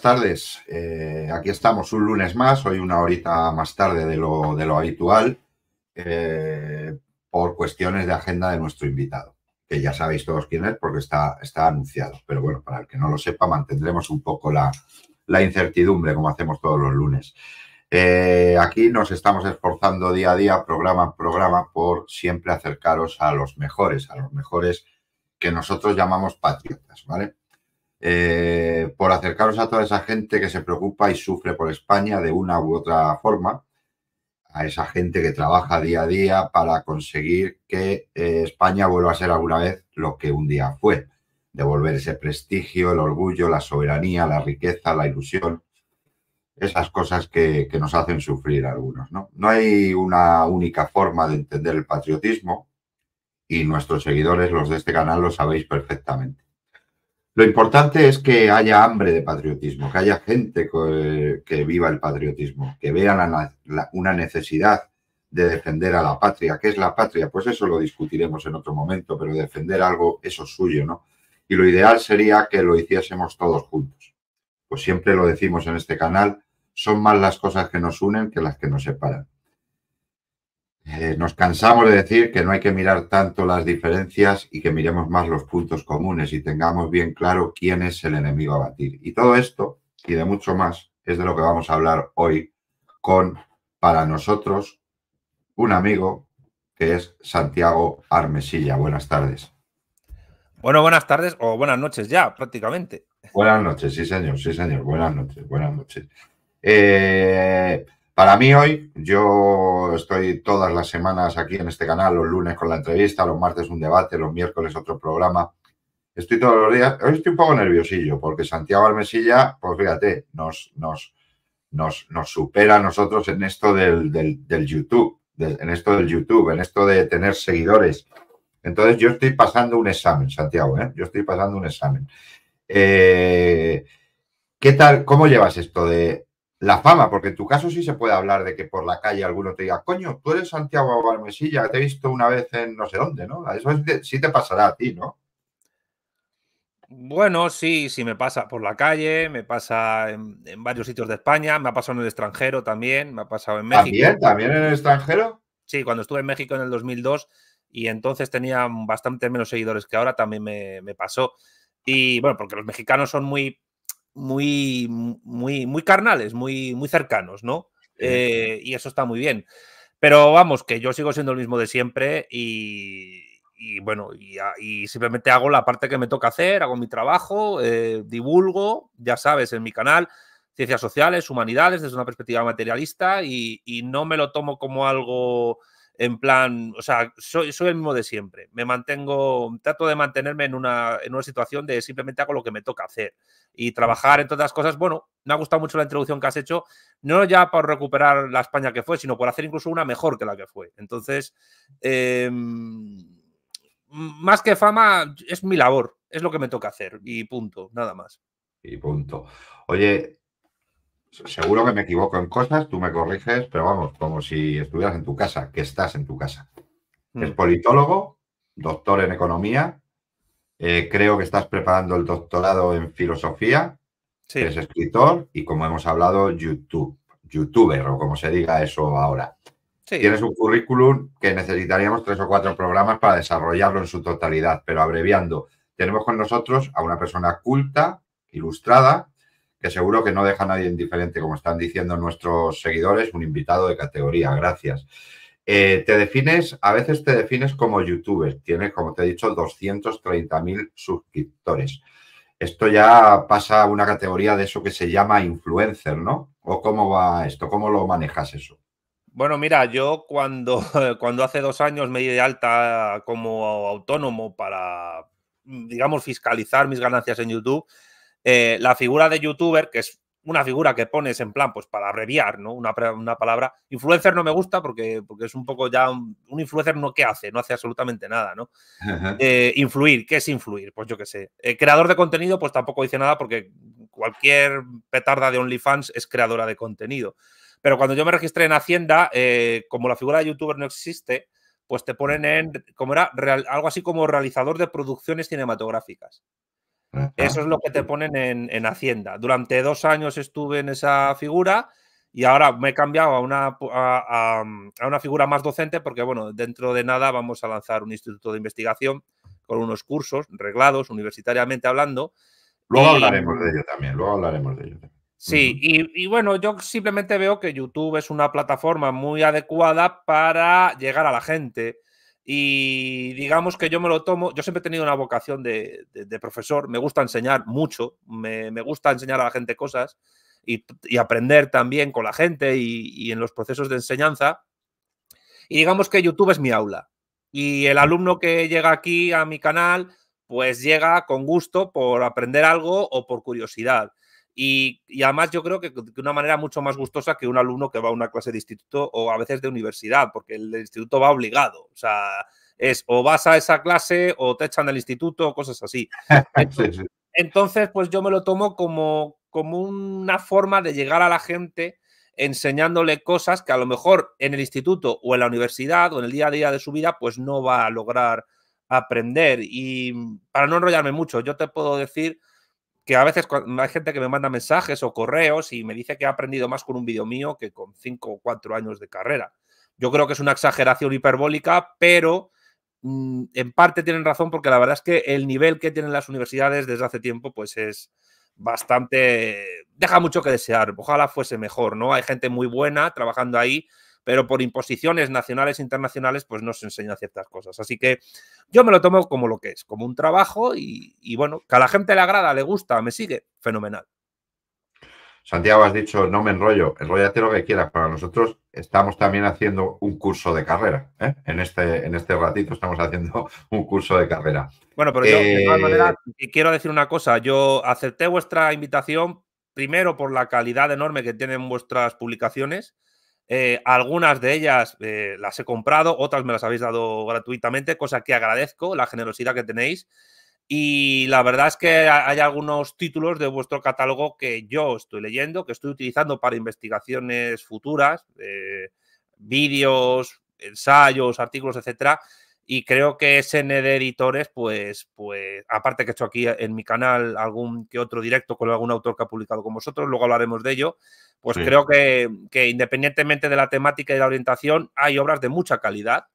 tardes. Eh, aquí estamos un lunes más, hoy una horita más tarde de lo, de lo habitual, eh, por cuestiones de agenda de nuestro invitado, que ya sabéis todos quién es porque está, está anunciado. Pero bueno, para el que no lo sepa, mantendremos un poco la, la incertidumbre como hacemos todos los lunes. Eh, aquí nos estamos esforzando día a día, programa a programa, por siempre acercaros a los mejores, a los mejores que nosotros llamamos patriotas, ¿vale? Eh, por acercaros a toda esa gente que se preocupa y sufre por España de una u otra forma, a esa gente que trabaja día a día para conseguir que eh, España vuelva a ser alguna vez lo que un día fue, devolver ese prestigio, el orgullo, la soberanía, la riqueza, la ilusión, esas cosas que, nos hacen sufrir algunos. ¿no? no hay una única forma de entender el patriotismo y nuestros seguidores, los de este canal, lo sabéis perfectamente lo importante es que haya hambre de patriotismo, que haya gente que, viva el patriotismo, que vea una necesidad de defender a la patria. ¿Qué es la patria? Pues eso lo discutiremos en otro momento, pero defender algo, eso es suyo, ¿no? Y lo ideal sería que lo hiciésemos todos juntos. Pues siempre lo decimos en este canal, son más las cosas que nos unen que las que nos separan. Eh, nos cansamos de decir que no hay que mirar tanto las diferencias y que miremos más los puntos comunes y tengamos bien claro quién es el enemigo a batir. Y todo esto y de mucho más es de lo que vamos a hablar hoy con, para nosotros, un amigo que es Santiago Armesilla. Buenas tardes. Bueno, buenas tardes o buenas noches ya, prácticamente. Buenas noches, sí señor, sí señor, buenas noches, buenas noches. Eh, para mí hoy, yo estoy todas las semanas aquí en este canal, los lunes con la entrevista, los martes un debate, los miércoles otro programa. Estoy todos los días, hoy estoy un poco nerviosillo porque Santiago Almesilla, pues fíjate, nos, nos, nos, nos supera a nosotros en esto del, YouTube, en esto del YouTube, en esto de tener seguidores. Entonces yo estoy pasando un examen, Santiago, ¿eh? yo estoy pasando un examen. Eh, ¿Qué tal? ¿Cómo llevas esto de la fama, porque en tu caso sí se puede hablar de que por la calle alguno te diga, coño, tú eres Santiago Balmesilla, te he visto una vez en no sé dónde, ¿no? Eso sí te pasará a ti, ¿no? Bueno, sí, sí me pasa por la calle, me pasa en, varios sitios de España, me ha pasado en el extranjero también, me ha pasado en México. ¿También? ¿También en el extranjero? Sí, cuando estuve en México en el 2002 y entonces tenía bastante menos seguidores que ahora, también me pasó. Y bueno, porque los mexicanos son muy muy, muy, muy carnales, muy, muy cercanos, ¿no? Eh, y eso está muy bien. Pero vamos, que yo sigo siendo el mismo de siempre y, bueno, y, simplemente hago la parte que me toca hacer, hago mi trabajo, eh, divulgo, ya sabes, en mi canal, ciencias sociales, humanidades, desde una perspectiva materialista y, y no me lo tomo como algo en plan, o sea, soy, el mismo de siempre. Me mantengo, trato de mantenerme en una, en una situación de simplemente hago lo que me toca hacer y mm. trabajar en todas las cosas. Bueno, me ha gustado mucho la introducción que has hecho, no ya por recuperar la España que fue, sino por hacer incluso una mejor que la que fue. Entonces, em, más que fama, es mi labor, es lo que me toca hacer y punto, nada más. Y punto. Oye, seguro que me equivoco en cosas, tú me corriges, pero vamos, como si estuvieras en tu casa, que estás en tu casa. Mm. Es politólogo, doctor en economía, eh, creo que estás preparando el doctorado en filosofía, eres escritor y como hemos hablado, YouTube, youtuber o como se diga eso ahora. Tienes un currículum que necesitaríamos tres o cuatro programas para desarrollarlo en su totalidad, pero abreviando, tenemos con nosotros a una persona culta, ilustrada, que seguro que no deja a nadie indiferente, como están diciendo nuestros seguidores, un invitado de categoría. Gracias. Eh, te defines, a veces te defines como youtuber, tienes, como te he dicho, 230.000 suscriptores. Esto ya pasa a una categoría de eso que se llama influencer, ¿no? ¿O cómo va esto? ¿Cómo lo manejas eso? Bueno, mira, yo cuando, cuando hace dos años me di de alta como autónomo para, digamos, fiscalizar mis ganancias en YouTube, eh, la figura de youtuber, que es una figura que pones en plan, pues para abreviar, ¿no? Una, una palabra. Influencer no me gusta porque, porque es un poco ya. Un, influencer no qué hace, no hace absolutamente nada, ¿no? Eh, influir, ¿qué es influir? Pues yo qué sé. Eh, creador de contenido, pues tampoco dice nada porque cualquier petarda de OnlyFans es creadora de contenido. Pero cuando yo me registré en Hacienda, como la figura de youtuber no existe, pues te ponen en, como era, algo así como realizador de producciones cinematográficas. Eso es lo que te ponen en, Hacienda. Durante dos años estuve en esa figura y ahora me he cambiado a una, a, una figura más docente porque, bueno, dentro de nada vamos a lanzar un instituto de investigación con unos cursos reglados universitariamente hablando. Luego hablaremos de ello también, luego hablaremos de ello. Sí, y, y, bueno, yo simplemente veo que YouTube es una plataforma muy adecuada para llegar a la gente, y digamos que yo me lo tomo, yo siempre he tenido una vocación de, profesor, me gusta enseñar mucho, me, gusta enseñar a la gente cosas y, aprender también con la gente y, y en los procesos de enseñanza. Y digamos que YouTube es mi aula. Y el alumno que llega aquí a mi canal, pues llega con gusto por aprender algo o por curiosidad. Y, además yo creo que de una manera mucho más gustosa que un alumno que va a una clase de instituto o a veces de universidad, porque el instituto va obligado. O sea, es o vas a esa clase o te echan del instituto o cosas así. Entonces, pues yo me lo tomo como, como una forma de llegar a la gente enseñándole cosas que a lo mejor en el instituto o en la universidad o en el día a día de su vida, pues no va a lograr aprender. Y mm, para no enrollarme mucho, yo te puedo decir que a veces hay gente que me manda mensajes o correos y me dice que ha aprendido más con un vídeo mío que con cinco o cuatro años de carrera. Yo creo que es una exageración hiperbólica, pero mm, en parte tienen razón porque la verdad es que el nivel que tienen las universidades desde hace tiempo pues es bastante... deja mucho que desear. Ojalá fuese mejor, ¿no? Hay gente muy buena trabajando ahí pero por imposiciones nacionales e internacionales, pues no se enseñan ciertas cosas. Así que yo me lo tomo como lo que es, como un trabajo y, bueno, que a la gente le agrada, le gusta, me sigue, fenomenal. Santiago, has dicho, no me enrollo, enrollate lo que quieras. Para nosotros estamos también haciendo un curso de carrera. ¿eh? En, este, en este ratito estamos haciendo un curso de carrera. Bueno, pero yo, eh, quiero decir una cosa. Yo acepté vuestra invitación, primero por la calidad enorme que tienen vuestras publicaciones eh, algunas de ellas eh, las he comprado, otras me las habéis dado gratuitamente, cosa que agradezco, la generosidad que tenéis. Y la verdad es que hay algunos títulos de vuestro catálogo que yo estoy leyendo, que estoy utilizando para investigaciones futuras, eh, vídeos, ensayos, artículos, etcétera, y creo que de Editores, pues, pues, aparte que he hecho aquí en mi canal algún que otro directo con algún autor que ha publicado con vosotros, luego hablaremos de ello, pues creo que, que, independientemente de la temática y la orientación, hay obras de mucha calidad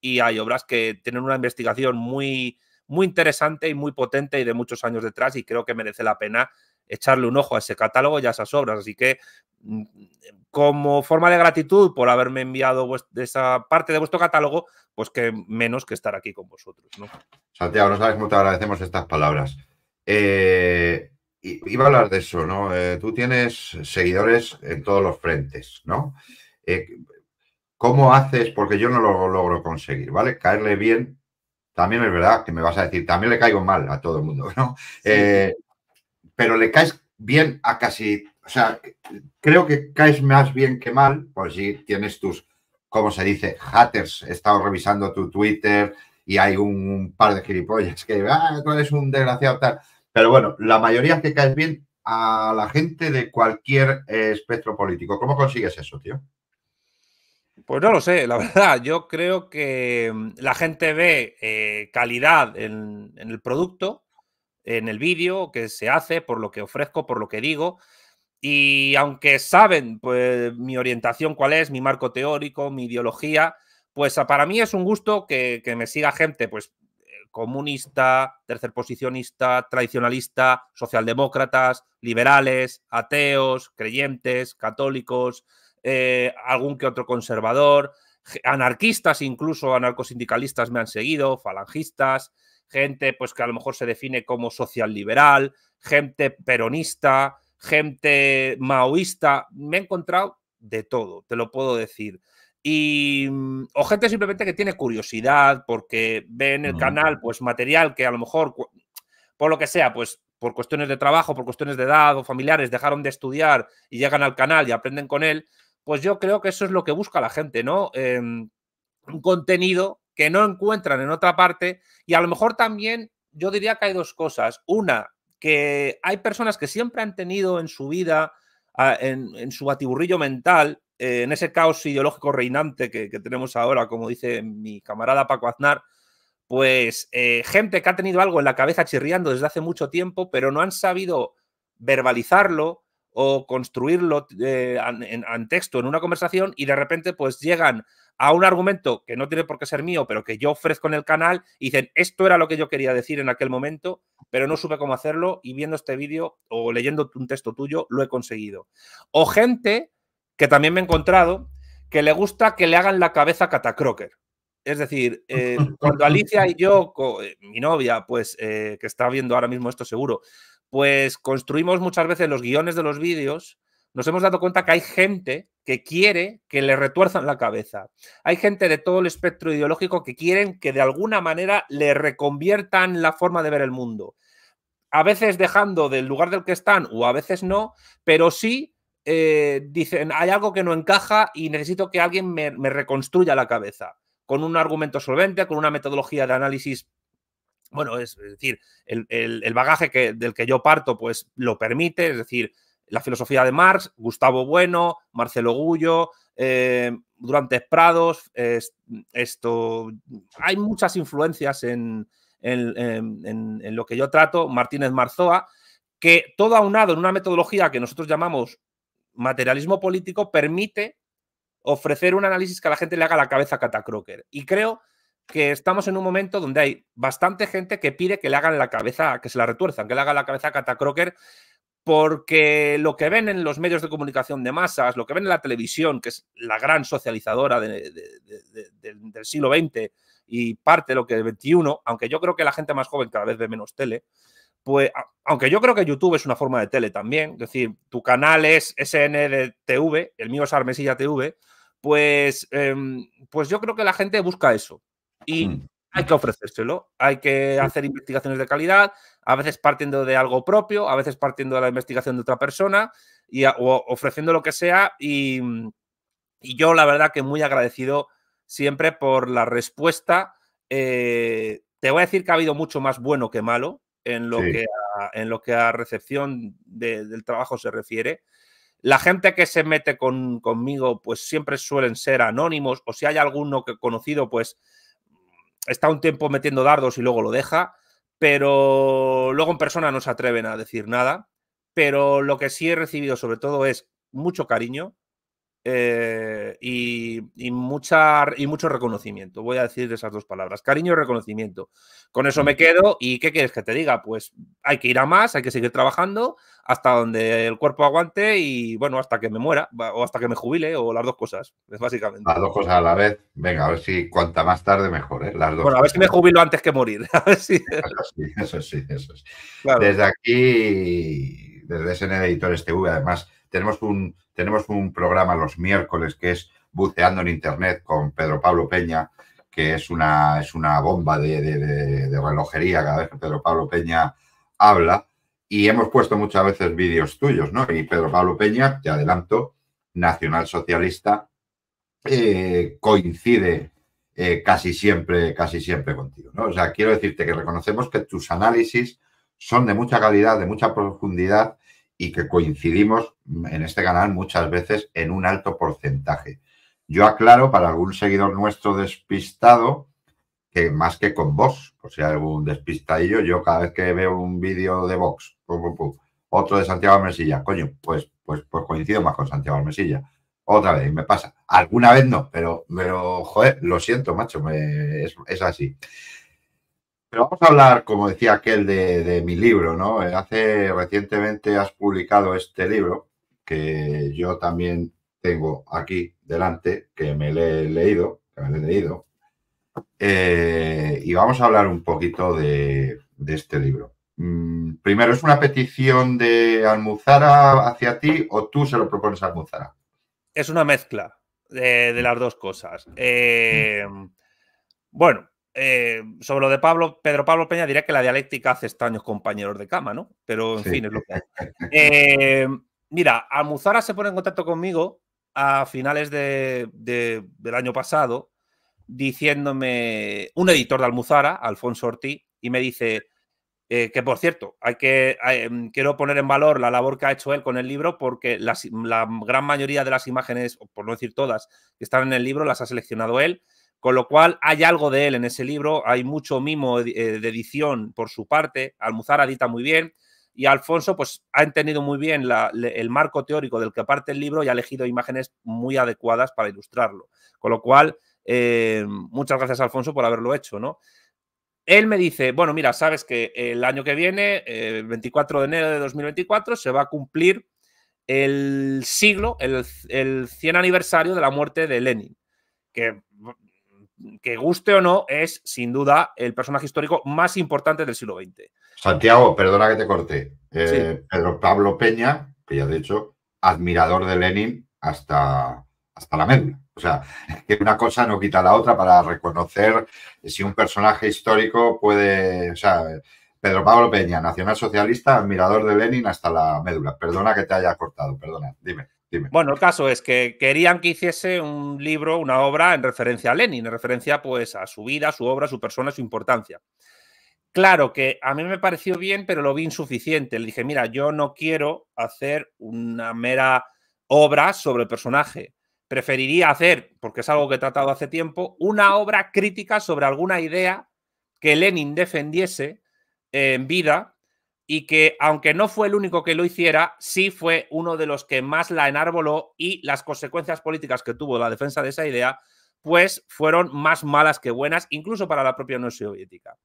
y hay obras que tienen una investigación muy, muy interesante y muy potente y de muchos años detrás y creo que merece la pena echarle un ojo a ese catálogo y a esas obras. Así que mm, como forma de gratitud por haberme enviado esa parte de vuestro catálogo, pues que menos que estar aquí con vosotros. Santiago, no sabes cómo te agradecemos estas palabras. Eh, iba a hablar de eso, ¿no? Eh, tú tienes seguidores en todos los frentes, ¿no? Eh, ¿Cómo haces? Porque yo no lo logro conseguir, ¿vale? Caerle bien, también es verdad que me vas a decir, también le caigo mal a todo el mundo, ¿no? Eh, pero le caes bien a casi, o sea, creo que caes más bien que mal, ...por pues si tienes tus, como se dice, haters. He estado revisando tu Twitter y hay un, par de gilipollas que, ah, tú eres un desgraciado tal. Pero bueno, la mayoría que caes bien a la gente de cualquier eh, espectro político. ¿Cómo consigues eso, tío? Pues no lo sé, la verdad. Yo creo que mm, la gente ve eh, calidad en el producto en el vídeo, que se hace, por lo que ofrezco, por lo que digo. Y aunque saben pues, mi orientación cuál es, mi marco teórico, mi ideología, pues para mí es un gusto que, me siga gente pues, eh, comunista, posicionista tradicionalista, socialdemócratas, liberales, ateos, creyentes, católicos, eh, algún que otro conservador, anarquistas incluso, anarcosindicalistas me han seguido, falangistas, gente pues que a lo mejor se define como social liberal, gente peronista, gente maoísta, me he encontrado de todo, te lo puedo decir. Y, mm, o gente simplemente que tiene curiosidad porque ve en el mm. canal pues material que a lo mejor por lo que sea, pues por cuestiones de trabajo, por cuestiones de edad o familiares dejaron de estudiar y llegan al canal y aprenden con él, pues yo creo que eso es lo que busca la gente, ¿no? Em, un contenido que no encuentran en otra parte. Y a lo mejor también yo diría que hay dos cosas. Una, que hay personas que siempre han tenido en su vida, ah, en, su batiburrillo mental, eh, en ese caos ideológico reinante que, tenemos ahora, como dice mi camarada Paco Aznar, pues eh, gente que ha tenido algo en la cabeza chirriando desde hace mucho tiempo, pero no han sabido verbalizarlo o construirlo eh, en, texto, en una conversación, y de repente pues llegan a un argumento que no tiene por qué ser mío, pero que yo ofrezco en el canal, y dicen, esto era lo que yo quería decir en aquel momento, pero no supe cómo hacerlo, y viendo este vídeo o leyendo un texto tuyo, lo he conseguido. O gente que también me he encontrado que le gusta que le hagan la cabeza catacroker. Es decir, eh, cuando Alicia y yo, eh, mi novia, pues eh, que está viendo ahora mismo esto seguro, pues construimos muchas veces los guiones de los vídeos nos hemos dado cuenta que hay gente que quiere que le retuerzan la cabeza. Hay gente de todo el espectro ideológico que quieren que de alguna manera le reconviertan la forma de ver el mundo. A veces dejando del lugar del que están o a veces no, pero sí eh, dicen, hay algo que no encaja y necesito que alguien me, reconstruya la cabeza con un argumento solvente, con una metodología de análisis bueno, es, decir, el, bagaje que, del que yo parto, pues lo permite, es decir, la filosofía de Marx, Gustavo Bueno, Marcelo Gullo, eh, Durante Durantes Prados, esto. Hay muchas influencias en, lo que yo trato, Martínez Marzoa, que todo aunado en una metodología que nosotros llamamos materialismo político, permite ofrecer un análisis que a la gente le haga la cabeza catacroker. Y creo que estamos en un momento donde hay bastante gente que pide que le hagan la cabeza, que se la retuerzan, que le hagan la cabeza catacroker porque lo que ven en los medios de comunicación de masas, lo que ven en la televisión, que es la gran socializadora del siglo XX y parte de lo que el XXI, aunque yo creo que la gente más joven cada vez ve menos tele, pues aunque yo creo que YouTube es una forma de tele también, es decir, tu canal es TV, el mío es Armesilla TV, pues, em, pues yo creo que la gente busca eso. Y mm hay que ofrecérselo, hay que hacer investigaciones de calidad, a veces partiendo de algo propio, a veces partiendo de la investigación de otra persona y ofreciendo lo que sea. Y, yo la verdad que muy agradecido siempre por la respuesta. Eh, te voy a decir que ha habido mucho más bueno que malo en lo, que, a, en lo que a recepción del trabajo se refiere. La gente que se mete conmigo pues siempre suelen ser anónimos o si hay alguno que conocido pues está un tiempo metiendo dardos y luego lo deja, pero luego en persona no se atreven a decir nada. Pero lo que sí he recibido sobre todo es mucho cariño, eh, y, mucho reconocimiento. Voy a decir esas dos palabras, cariño y reconocimiento. Con eso me quedo y ¿qué quieres que te diga? Pues hay que ir a más, hay que seguir trabajando hasta donde el cuerpo aguante y bueno, hasta que me muera o hasta que me jubile o las dos cosas, es básicamente. Las dos cosas a la vez. Venga, a ver si cuanta más tarde mejor, ¿eh? Las dos bueno, a ver si me jubilo antes que morir. A ver si... Eso sí, eso sí, Desde aquí, desde SN Editor TV, además tenemos un, tenemos un programa los miércoles que es Buceando en Internet con Pedro Pablo Peña, que es una, es una bomba de, relojería cada vez que Pedro Pablo Peña habla. Y hemos puesto muchas veces vídeos tuyos, ¿no? Y Pedro Pablo Peña, te adelanto, nacionalsocialista, eh, coincide eh, casi siempre, casi siempre contigo. ¿no? O sea, quiero decirte que reconocemos que tus análisis son de mucha calidad, de mucha profundidad y que coincidimos en este canal muchas veces en un alto porcentaje. Yo aclaro para algún seguidor nuestro despistado que más que con vos, o sea, algún despistadillo, yo cada vez que veo un vídeo de Vox, otro de Santiago Mesilla, coño, pues, pues, pues coincido más con Santiago Mesilla. Otra vez, me pasa. Alguna vez no, pero, pero lo siento, macho, me, es, es así. Pero vamos a hablar, como decía aquel, de, mi libro, ¿no? Eh, hace recientemente has publicado este libro que yo también tengo aquí delante, que me he leído, que me he leído. Eh, y vamos a hablar un poquito de, este libro. Mm, primero, ¿es una petición de Almuzara hacia ti o tú se lo propones a Almuzara? Es una mezcla de, las dos cosas. Eh, bueno, eh, sobre lo de Pablo, Pedro Pablo Peña diría que la dialéctica hace extraños compañeros de cama, ¿no? Pero en fin, es lo que eh, mira, Almuzara se pone en contacto conmigo a finales de, del año pasado diciéndome un editor de Almuzara, Alfonso Ortiz, y me dice eh, que, por cierto, hay que, em, quiero poner en valor la labor que ha hecho él con el libro porque la gran mayoría de las imágenes, por no decir todas, que están en el libro las ha seleccionado él con lo cual hay algo de él en ese libro, hay mucho mimo eh, eh, de edición por su parte, Almuzar edita muy bien y Alfonso pues ha entendido muy bien el marco teórico del que parte el libro y ha elegido imágenes muy adecuadas para ilustrarlo. Con lo cual, eh, muchas gracias Alfonso por haberlo hecho, ¿no? Él me dice, bueno, mira, sabes que el año que viene, el 24 de enero de 2024, se va a cumplir el siglo, el, 100 aniversario de la muerte de Lenin, que que guste o no, es sin duda el personaje histórico más importante del siglo XX. Santiago, perdona que te corté. Eh, Pedro Pablo Peña, que ya de hecho, admirador de Lenin hasta, hasta la médula. O sea, que una cosa no quita la otra para reconocer si un personaje histórico puede. O sea, Pedro Pablo Peña, nacionalsocialista, admirador de Lenin hasta la médula. Perdona que te haya cortado, perdona, dime. Bueno, el caso es que querían que hiciese un libro, una obra en referencia a Lenin, en referencia pues a su vida, su obra, su persona, su importancia. Claro que a mí me pareció bien, pero lo vi insuficiente. Le dije, mira, yo no quiero hacer una mera obra sobre el personaje. Preferiría hacer, porque es algo que he tratado hace tiempo, una obra crítica sobre alguna idea que Lenin defendiese en vida y que aunque no fue el único que lo hiciera, sí fue uno de los que más la enarboló y las consecuencias políticas que tuvo la defensa de esa idea, pues fueron más malas que buenas, incluso para la propia Unión Soviética.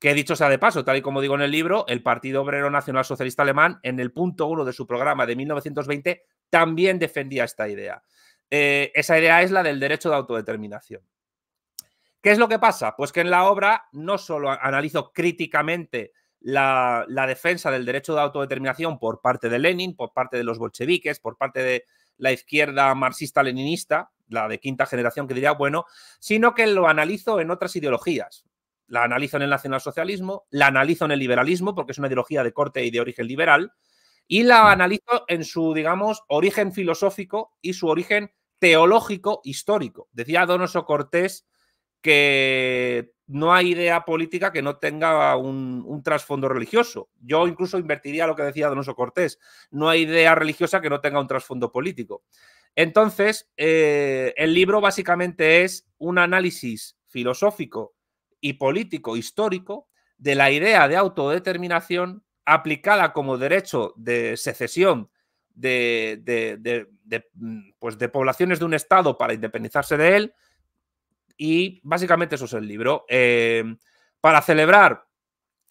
Que dicho sea de paso, tal y como digo en el libro, el Partido Obrero Nacional Socialista Alemán, en el punto uno de su programa de 1920, también defendía esta idea. Eh, esa idea es la del derecho de autodeterminación. ¿Qué es lo que pasa? Pues que en la obra no solo analizo críticamente la, defensa del derecho de autodeterminación por parte de Lenin, por parte de los bolcheviques, por parte de la izquierda marxista-leninista, la de quinta generación que diría, bueno, sino que lo analizo en otras ideologías. La analizo en el nacionalsocialismo, la analizo en el liberalismo, porque es una ideología de corte y de origen liberal, y la mm. analizo en su, digamos, origen filosófico y su origen teológico histórico. Decía Donoso Cortés que no hay idea política que no tenga un, trasfondo religioso. Yo incluso invertiría lo que decía Donoso Cortés, no hay idea religiosa que no tenga un trasfondo político. Entonces, eh, el libro básicamente es un análisis filosófico y político histórico de la idea de autodeterminación aplicada como derecho de secesión de, pues, poblaciones de un Estado para independizarse de él, y básicamente eso es el libro. Em, para celebrar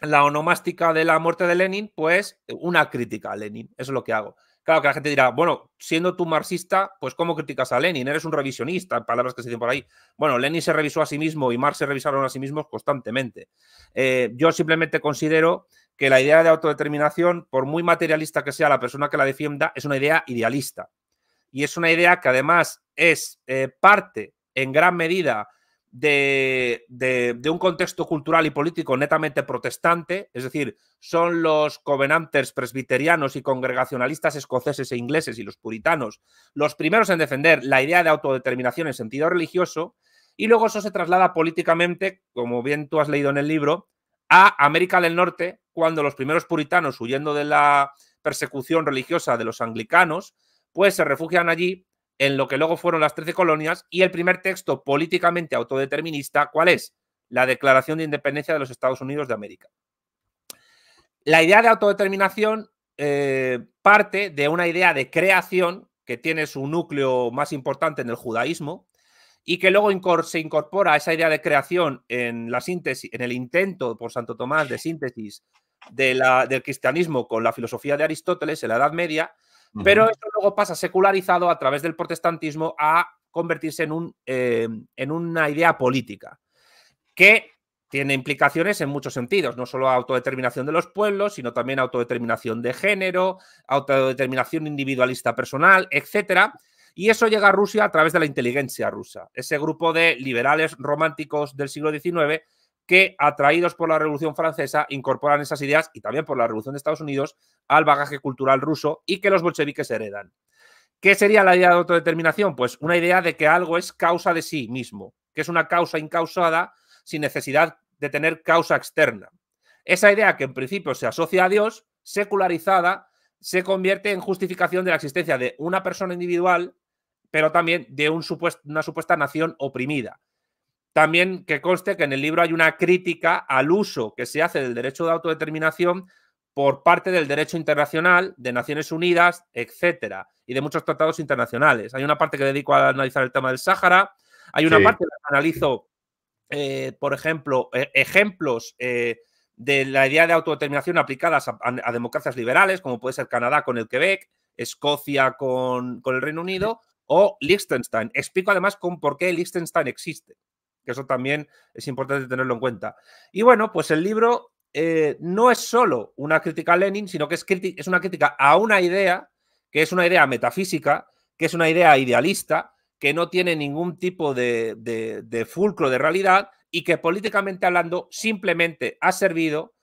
la onomástica de la muerte de Lenin, pues una crítica a Lenin. Eso es lo que hago. Claro que la gente dirá, bueno, siendo tú marxista, pues ¿cómo criticas a Lenin? Eres un revisionista, palabras que se dicen por ahí. Bueno, Lenin se revisó a sí mismo y Marx se revisaron a sí mismos constantemente. Eh, yo simplemente considero que la idea de autodeterminación, por muy materialista que sea la persona que la defienda, es una idea idealista. Y es una idea que además es eh, parte en gran medida de, un contexto cultural y político netamente protestante, es decir, son los covenantes presbiterianos y congregacionalistas escoceses e ingleses y los puritanos los primeros en defender la idea de autodeterminación en sentido religioso, y luego eso se traslada políticamente, como bien tú has leído en el libro, a América del Norte, cuando los primeros puritanos, huyendo de la persecución religiosa de los anglicanos, pues se refugian allí en lo que luego fueron las trece colonias, y el primer texto políticamente autodeterminista, ¿cuál es? La Declaración de Independencia de los Estados Unidos de América. La idea de autodeterminación eh, parte de una idea de creación que tiene su núcleo más importante en el judaísmo y que luego se incorpora a esa idea de creación en la síntesis, en el intento por Santo Tomás de síntesis del cristianismo con la filosofía de Aristóteles en la Edad Media pero esto luego pasa secularizado a través del protestantismo a convertirse en, un, eh, en una idea política que tiene implicaciones en muchos sentidos, no solo autodeterminación de los pueblos, sino también autodeterminación de género, autodeterminación individualista personal, etc. Y eso llega a Rusia a través de la inteligencia rusa, ese grupo de liberales románticos del siglo XIX que, atraídos por la Revolución Francesa, incorporan esas ideas y también por la Revolución de Estados Unidos al bagaje cultural ruso y que los bolcheviques heredan. ¿Qué sería la idea de autodeterminación? Pues una idea de que algo es causa de sí mismo, que es una causa incausada sin necesidad de tener causa externa. Esa idea que en principio se asocia a Dios, secularizada, se convierte en justificación de la existencia de una persona individual, pero también de una supuesta nación oprimida. También que conste que en el libro hay una crítica al uso que se hace del derecho de autodeterminación por parte del derecho internacional, de Naciones Unidas, etcétera, y de muchos tratados internacionales. Hay una parte que dedico a analizar el tema del Sáhara, hay una parte que analizo, eh, por ejemplo, e, ejemplos eh, de la idea de autodeterminación aplicadas a, democracias liberales, como puede ser Canadá con el Quebec, Escocia con, con el Reino Unido o Liechtenstein. Explico además con por qué Liechtenstein existe que eso también es importante tenerlo en cuenta. Y bueno, pues el libro eh, no es solo una crítica a Lenin, sino que es, una crítica a una idea, que es una idea metafísica, que es una idea idealista, que no tiene ningún tipo de, de fulcro de realidad y que políticamente hablando simplemente ha servido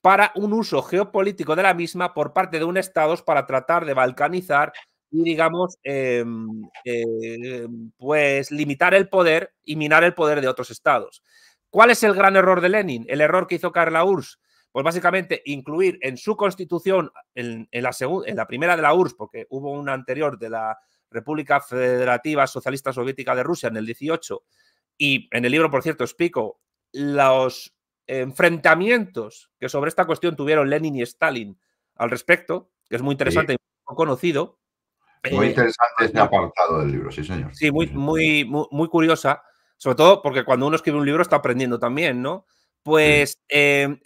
para un uso geopolítico de la misma por parte de un Estado para tratar de balcanizar y digamos, em, eh, pues limitar el poder y minar el poder de otros estados. ¿Cuál es el gran error de Lenin? El error que hizo Carla URSS. Pues básicamente incluir en su constitución, en, la, en la primera de la URSS, porque hubo una anterior de la República Federativa Socialista Soviética de Rusia en el 18, y en el libro, por cierto, explico los enfrentamientos que sobre esta cuestión tuvieron Lenin y Stalin al respecto, que es muy interesante y muy conocido, muy eh, interesante este apartado del libro, sí, señor. Sí, muy, muy, muy, curiosa, sobre todo porque cuando uno escribe un libro está aprendiendo también, ¿no? Pues em,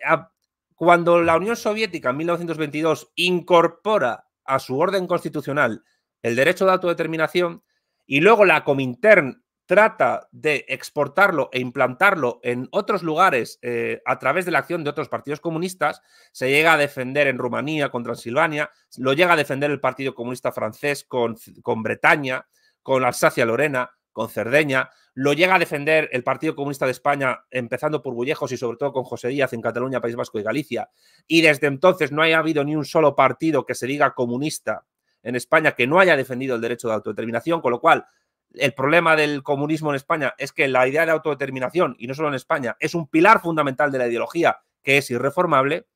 cuando la Unión Soviética en 1922 incorpora a su orden constitucional el derecho de autodeterminación y luego la Comintern trata de exportarlo e implantarlo en otros lugares eh, a través de la acción de otros partidos comunistas, se llega a defender en Rumanía con Transilvania, lo llega a defender el Partido Comunista francés con, con Bretaña, con Alsacia-Lorena, con Cerdeña, lo llega a defender el Partido Comunista de España, empezando por Bullejos y sobre todo con José Díaz en Cataluña, País Vasco y Galicia, y desde entonces no ha habido ni un solo partido que se diga comunista en España que no haya defendido el derecho de autodeterminación, con lo cual el problema del comunismo en España es que la idea de autodeterminación, y no solo en España, es un pilar fundamental de la ideología que es irreformable.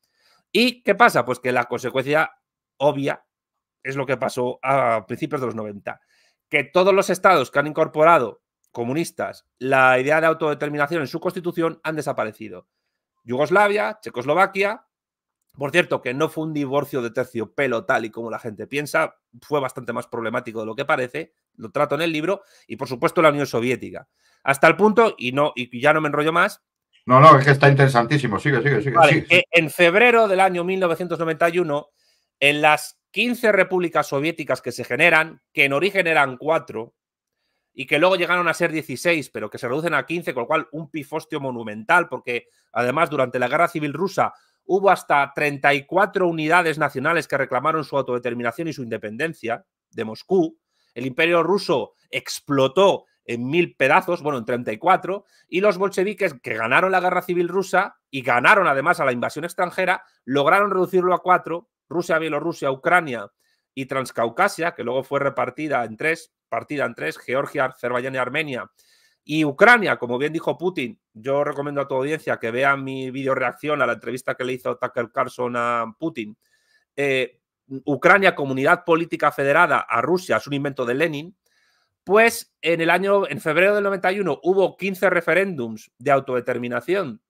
¿Y qué pasa? Pues que la consecuencia obvia es lo que pasó a principios de los 90, que todos los estados que han incorporado comunistas la idea de autodeterminación en su constitución han desaparecido. Yugoslavia, Checoslovaquia, por cierto, que no fue un divorcio de terciopelo tal y como la gente piensa, fue bastante más problemático de lo que parece, lo trato en el libro, y por supuesto la Unión Soviética. Hasta el punto, y, no, y ya no me enrollo más, no, no, es que está interesantísimo. Sigue, sigue, sigue. En febrero del año 1991, en las 15 repúblicas soviéticas que se generan, que en origen eran cuatro y que luego llegaron a ser 16, pero que se reducen a 15, con lo cual un pifostio monumental, porque además durante la guerra civil rusa hubo hasta 34 unidades nacionales que reclamaron su autodeterminación y su independencia de Moscú. El imperio ruso explotó en mil pedazos, bueno, en 34, y los bolcheviques que ganaron la guerra civil rusa y ganaron además a la invasión extranjera, lograron reducirlo a cuatro, Rusia, Bielorrusia, Ucrania y Transcaucasia, que luego fue repartida en tres, partida en tres, Georgia, Azerbaiyán y Armenia, y Ucrania, como bien dijo Putin, yo recomiendo a tu audiencia que vea mi video reacción a la entrevista que le hizo Tucker Carlson a Putin. Eh, Ucrania, comunidad política federada a Rusia, es un invento de Lenin. Pues en el año, en febrero del 91, hubo 15 referéndums de autodeterminación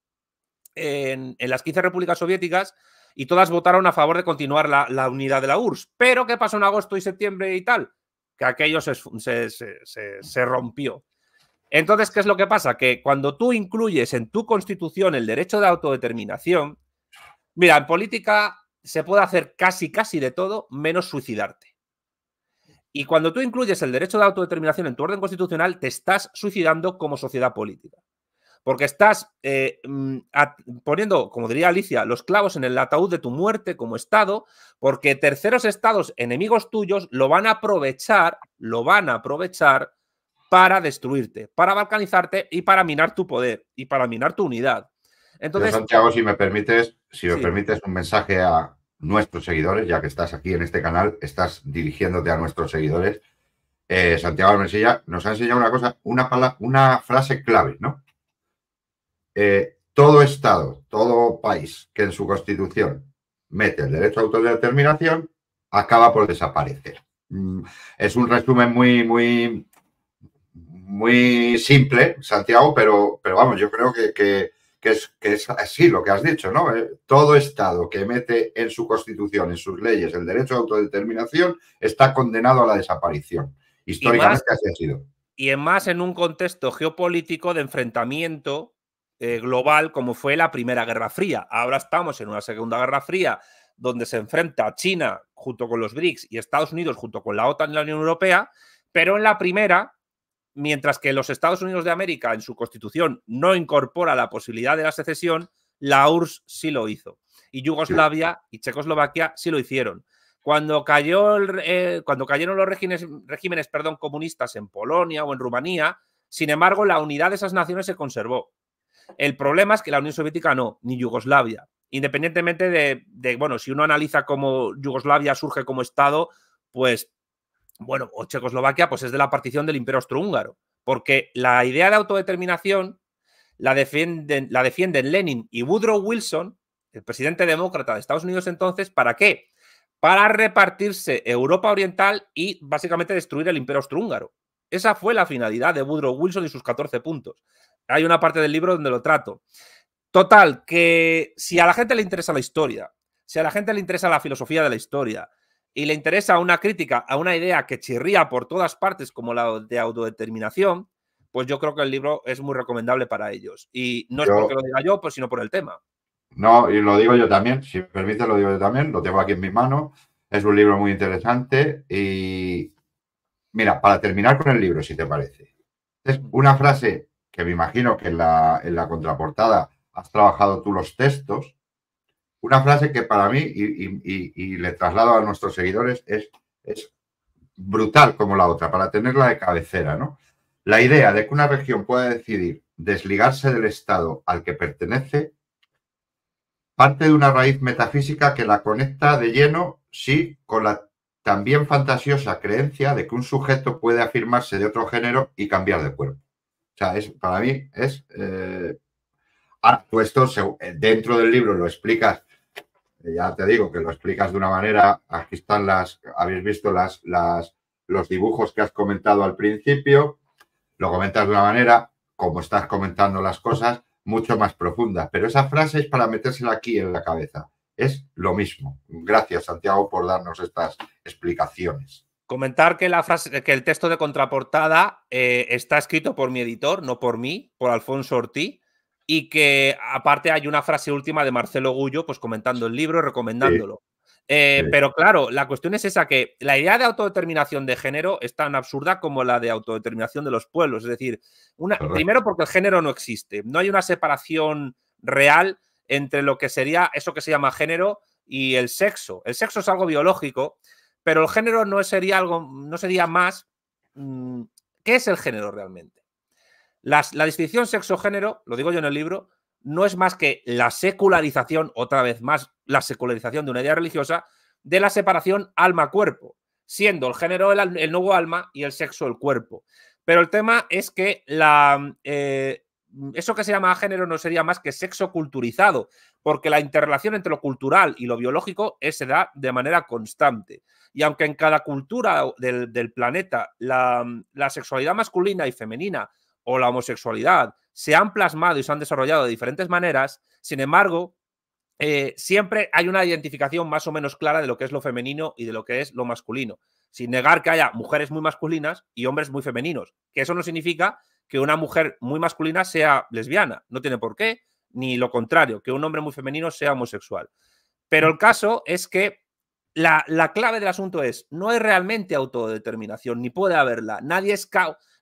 en, las 15 repúblicas soviéticas y todas votaron a favor de continuar la, unidad de la URSS. Pero ¿qué pasó en agosto y septiembre y tal? Que aquello se rompió. Entonces, ¿qué es lo que pasa? Que cuando tú incluyes en tu constitución el derecho de autodeterminación, mira, en política se puede hacer casi, casi de todo menos suicidarte. Y cuando tú incluyes el derecho de autodeterminación en tu orden constitucional, te estás suicidando como sociedad política. Porque estás eh, mm, poniendo, como diría Alicia, los clavos en el ataúd de tu muerte como Estado, porque terceros estados enemigos tuyos lo van a aprovechar, lo van a aprovechar para destruirte, para balcanizarte y para minar tu poder y para minar tu unidad. Entonces, Santiago, si me permites, si me permites un mensaje a nuestros seguidores, ya que estás aquí en este canal, estás dirigiéndote a nuestros seguidores. Eh, Santiago Almensilla nos ha enseñado una cosa, una, frase clave, ¿no? Eh, todo Estado, todo país que en su constitución mete el derecho a autodeterminación acaba por desaparecer. Mm, es un resumen muy, muy muy simple, Santiago, pero, pero vamos, yo creo que, es, que es así lo que has dicho, ¿no? Eh, todo Estado que mete en su constitución, en sus leyes, el derecho de autodeterminación, está condenado a la desaparición. Históricamente así ha sido. Y en más en un contexto geopolítico de enfrentamiento eh, global como fue la Primera Guerra Fría. Ahora estamos en una Segunda Guerra Fría donde se enfrenta China junto con los BRICS y Estados Unidos junto con la OTAN y la Unión Europea, pero en la primera mientras que los Estados Unidos de América en su constitución no incorpora la posibilidad de la secesión, la URSS sí lo hizo. Y Yugoslavia y Checoslovaquia sí lo hicieron. Cuando, cayó eh, cuando cayeron los regímenes, regímenes perdón, comunistas en Polonia o en Rumanía, sin embargo, la unidad de esas naciones se conservó. El problema es que la Unión Soviética no, ni Yugoslavia. Independientemente de, de bueno, si uno analiza cómo Yugoslavia surge como Estado, pues bueno, o Checoslovaquia, pues es de la partición del Imperio Austrohúngaro, porque la idea de autodeterminación la defienden, la defienden Lenin y Woodrow Wilson, el presidente demócrata de Estados Unidos entonces, ¿para qué? Para repartirse Europa Oriental y básicamente destruir el Imperio Austrohúngaro. Esa fue la finalidad de Woodrow Wilson y sus 14 puntos. Hay una parte del libro donde lo trato. Total, que si a la gente le interesa la historia, si a la gente le interesa la filosofía de la historia, y le interesa una crítica a una idea que chirría por todas partes como la de autodeterminación, pues yo creo que el libro es muy recomendable para ellos. Y no es porque lo diga yo, pues sino por el tema. No, y lo digo yo también, si permite lo digo yo también, lo tengo aquí en mi mano. Es un libro muy interesante y mira, para terminar con el libro, si te parece. Es una frase que me imagino que en la contraportada has trabajado tú los textos una frase que para mí, y, le traslado a nuestros seguidores, es, brutal como la otra, para tenerla de cabecera, ¿no? La idea de que una región pueda decidir desligarse del Estado al que pertenece parte de una raíz metafísica que la conecta de lleno, sí, con la también fantasiosa creencia de que un sujeto puede afirmarse de otro género y cambiar de cuerpo. O sea, es, para mí es... Eh... Ah, pues esto dentro del libro lo explicas eh, ya te digo que lo explicas de una manera, aquí están las, habéis visto las, los dibujos que has comentado al principio, lo comentas de una manera, como estás comentando las cosas, mucho más profunda, pero esa frase es para metérsela aquí en la cabeza, es lo mismo. Gracias, Santiago, por darnos estas explicaciones. Comentar que, la frase, que el texto de contraportada eh, está escrito por mi editor, no por mí, por Alfonso Ortiz, y que aparte hay una frase última de Marcelo Gullo, pues comentando el libro, recomendándolo. Eh, pero claro, la cuestión es esa, que la idea de autodeterminación de género es tan absurda como la de autodeterminación de los pueblos. Es decir, una, primero porque el género no existe, no hay una separación real entre lo que sería eso que se llama género y el sexo. El sexo es algo biológico, pero el género no sería algo, no sería más. Mm, ¿Qué es el género realmente? la distinción sexo-género, lo digo yo en el libro, no es más que la secularización, otra vez más, la secularización de una idea religiosa, de la separación alma-cuerpo, siendo el género el, nuevo alma y el sexo el cuerpo. Pero el tema es que la, eh, eso que se llama género no sería más que sexo culturizado, porque la interrelación entre lo cultural y lo biológico se da de manera constante. Y aunque en cada cultura del, planeta la sexualidad masculina y femenina o la homosexualidad se han plasmado y se han desarrollado de diferentes maneras, sin embargo, eh, siempre hay una identificación más o menos clara de lo que es lo femenino y de lo que es lo masculino, sin negar que haya mujeres muy masculinas y hombres muy femeninos, que eso no significa que una mujer muy masculina sea lesbiana, no tiene por qué, ni lo contrario, que un hombre muy femenino sea homosexual. Pero el mm. caso es que la, clave del asunto es, no hay realmente autodeterminación, ni puede haberla, nadie es,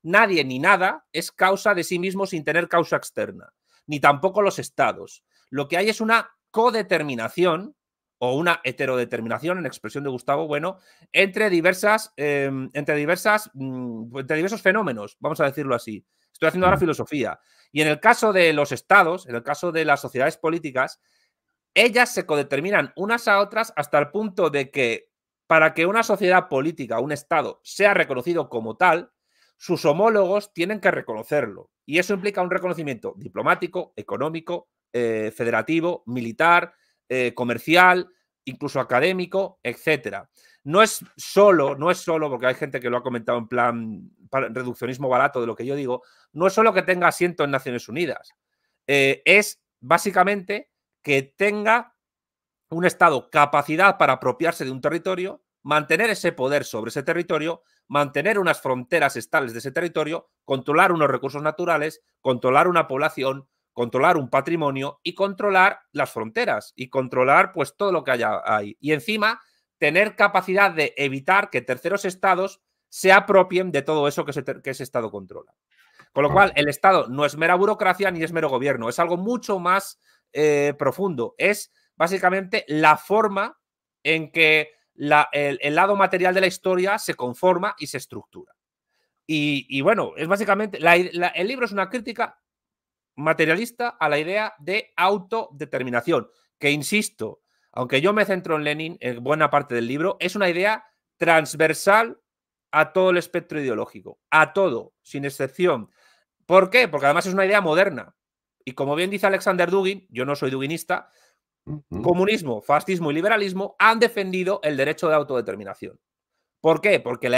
Nadie ni nada es causa de sí mismo sin tener causa externa, ni tampoco los estados. Lo que hay es una codeterminación o una heterodeterminación, en expresión de Gustavo Bueno, entre, diversas, em, entre, diversas, mm, entre diversos fenómenos, vamos a decirlo así. Estoy haciendo ahora filosofía. Y en el caso de los estados, en el caso de las sociedades políticas, ellas se codeterminan unas a otras hasta el punto de que para que una sociedad política, un estado, sea reconocido como tal, sus homólogos tienen que reconocerlo. Y eso implica un reconocimiento diplomático, económico, eh, federativo, militar, eh, comercial, incluso académico, etcétera. No es solo, no es solo, porque hay gente que lo ha comentado en plan reduccionismo barato de lo que yo digo, no es solo que tenga asiento en Naciones Unidas, eh, es básicamente que tenga un Estado capacidad para apropiarse de un territorio, mantener ese poder sobre ese territorio mantener unas fronteras estables de ese territorio, controlar unos recursos naturales, controlar una población, controlar un patrimonio y controlar las fronteras y controlar pues todo lo que haya ahí. Y encima, tener capacidad de evitar que terceros estados se apropien de todo eso que, ese estado controla. Con lo cual, el Estado no es mera burocracia ni es mero gobierno, es algo mucho más eh, profundo. Es básicamente la forma en que el, lado material de la historia se conforma y se estructura. Y, bueno, es básicamente, el libro es una crítica materialista a la idea de autodeterminación, que insisto, aunque yo me centro en Lenin en buena parte del libro, es una idea transversal a todo el espectro ideológico, a todo, sin excepción. ¿Por qué? Porque además es una idea moderna. Y como bien dice Alexander Dugin, yo no soy duginista, comunismo, fascismo y liberalismo han defendido el derecho de autodeterminación. ¿Por qué? Porque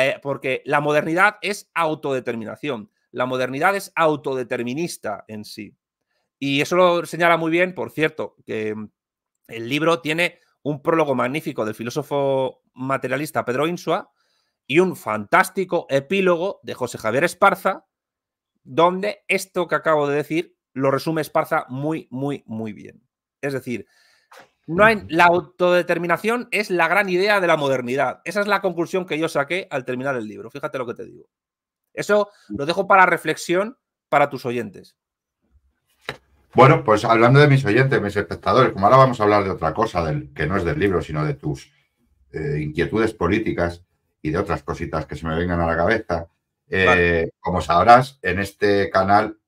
la, modernidad es autodeterminación. La modernidad es autodeterminista en sí. Y eso lo señala muy bien, por cierto, que el libro tiene un prólogo magnífico del filósofo materialista Pedro Insua y un fantástico epílogo de José Javier Esparza, donde esto que acabo de decir lo resume Esparza muy, muy, muy bien. Es decir, no la autodeterminación es la gran idea de la modernidad. Esa es la conclusión que yo saqué al terminar el libro. Fíjate lo que te digo. Eso mm. lo dejo para reflexión para tus oyentes. Bueno, pues hablando de mis oyentes, mis espectadores, como ahora vamos a hablar de otra cosa, del, que no es del libro, sino de tus eh, inquietudes políticas y de otras cositas que se me vengan a la cabeza, eh, como sabrás, en este canal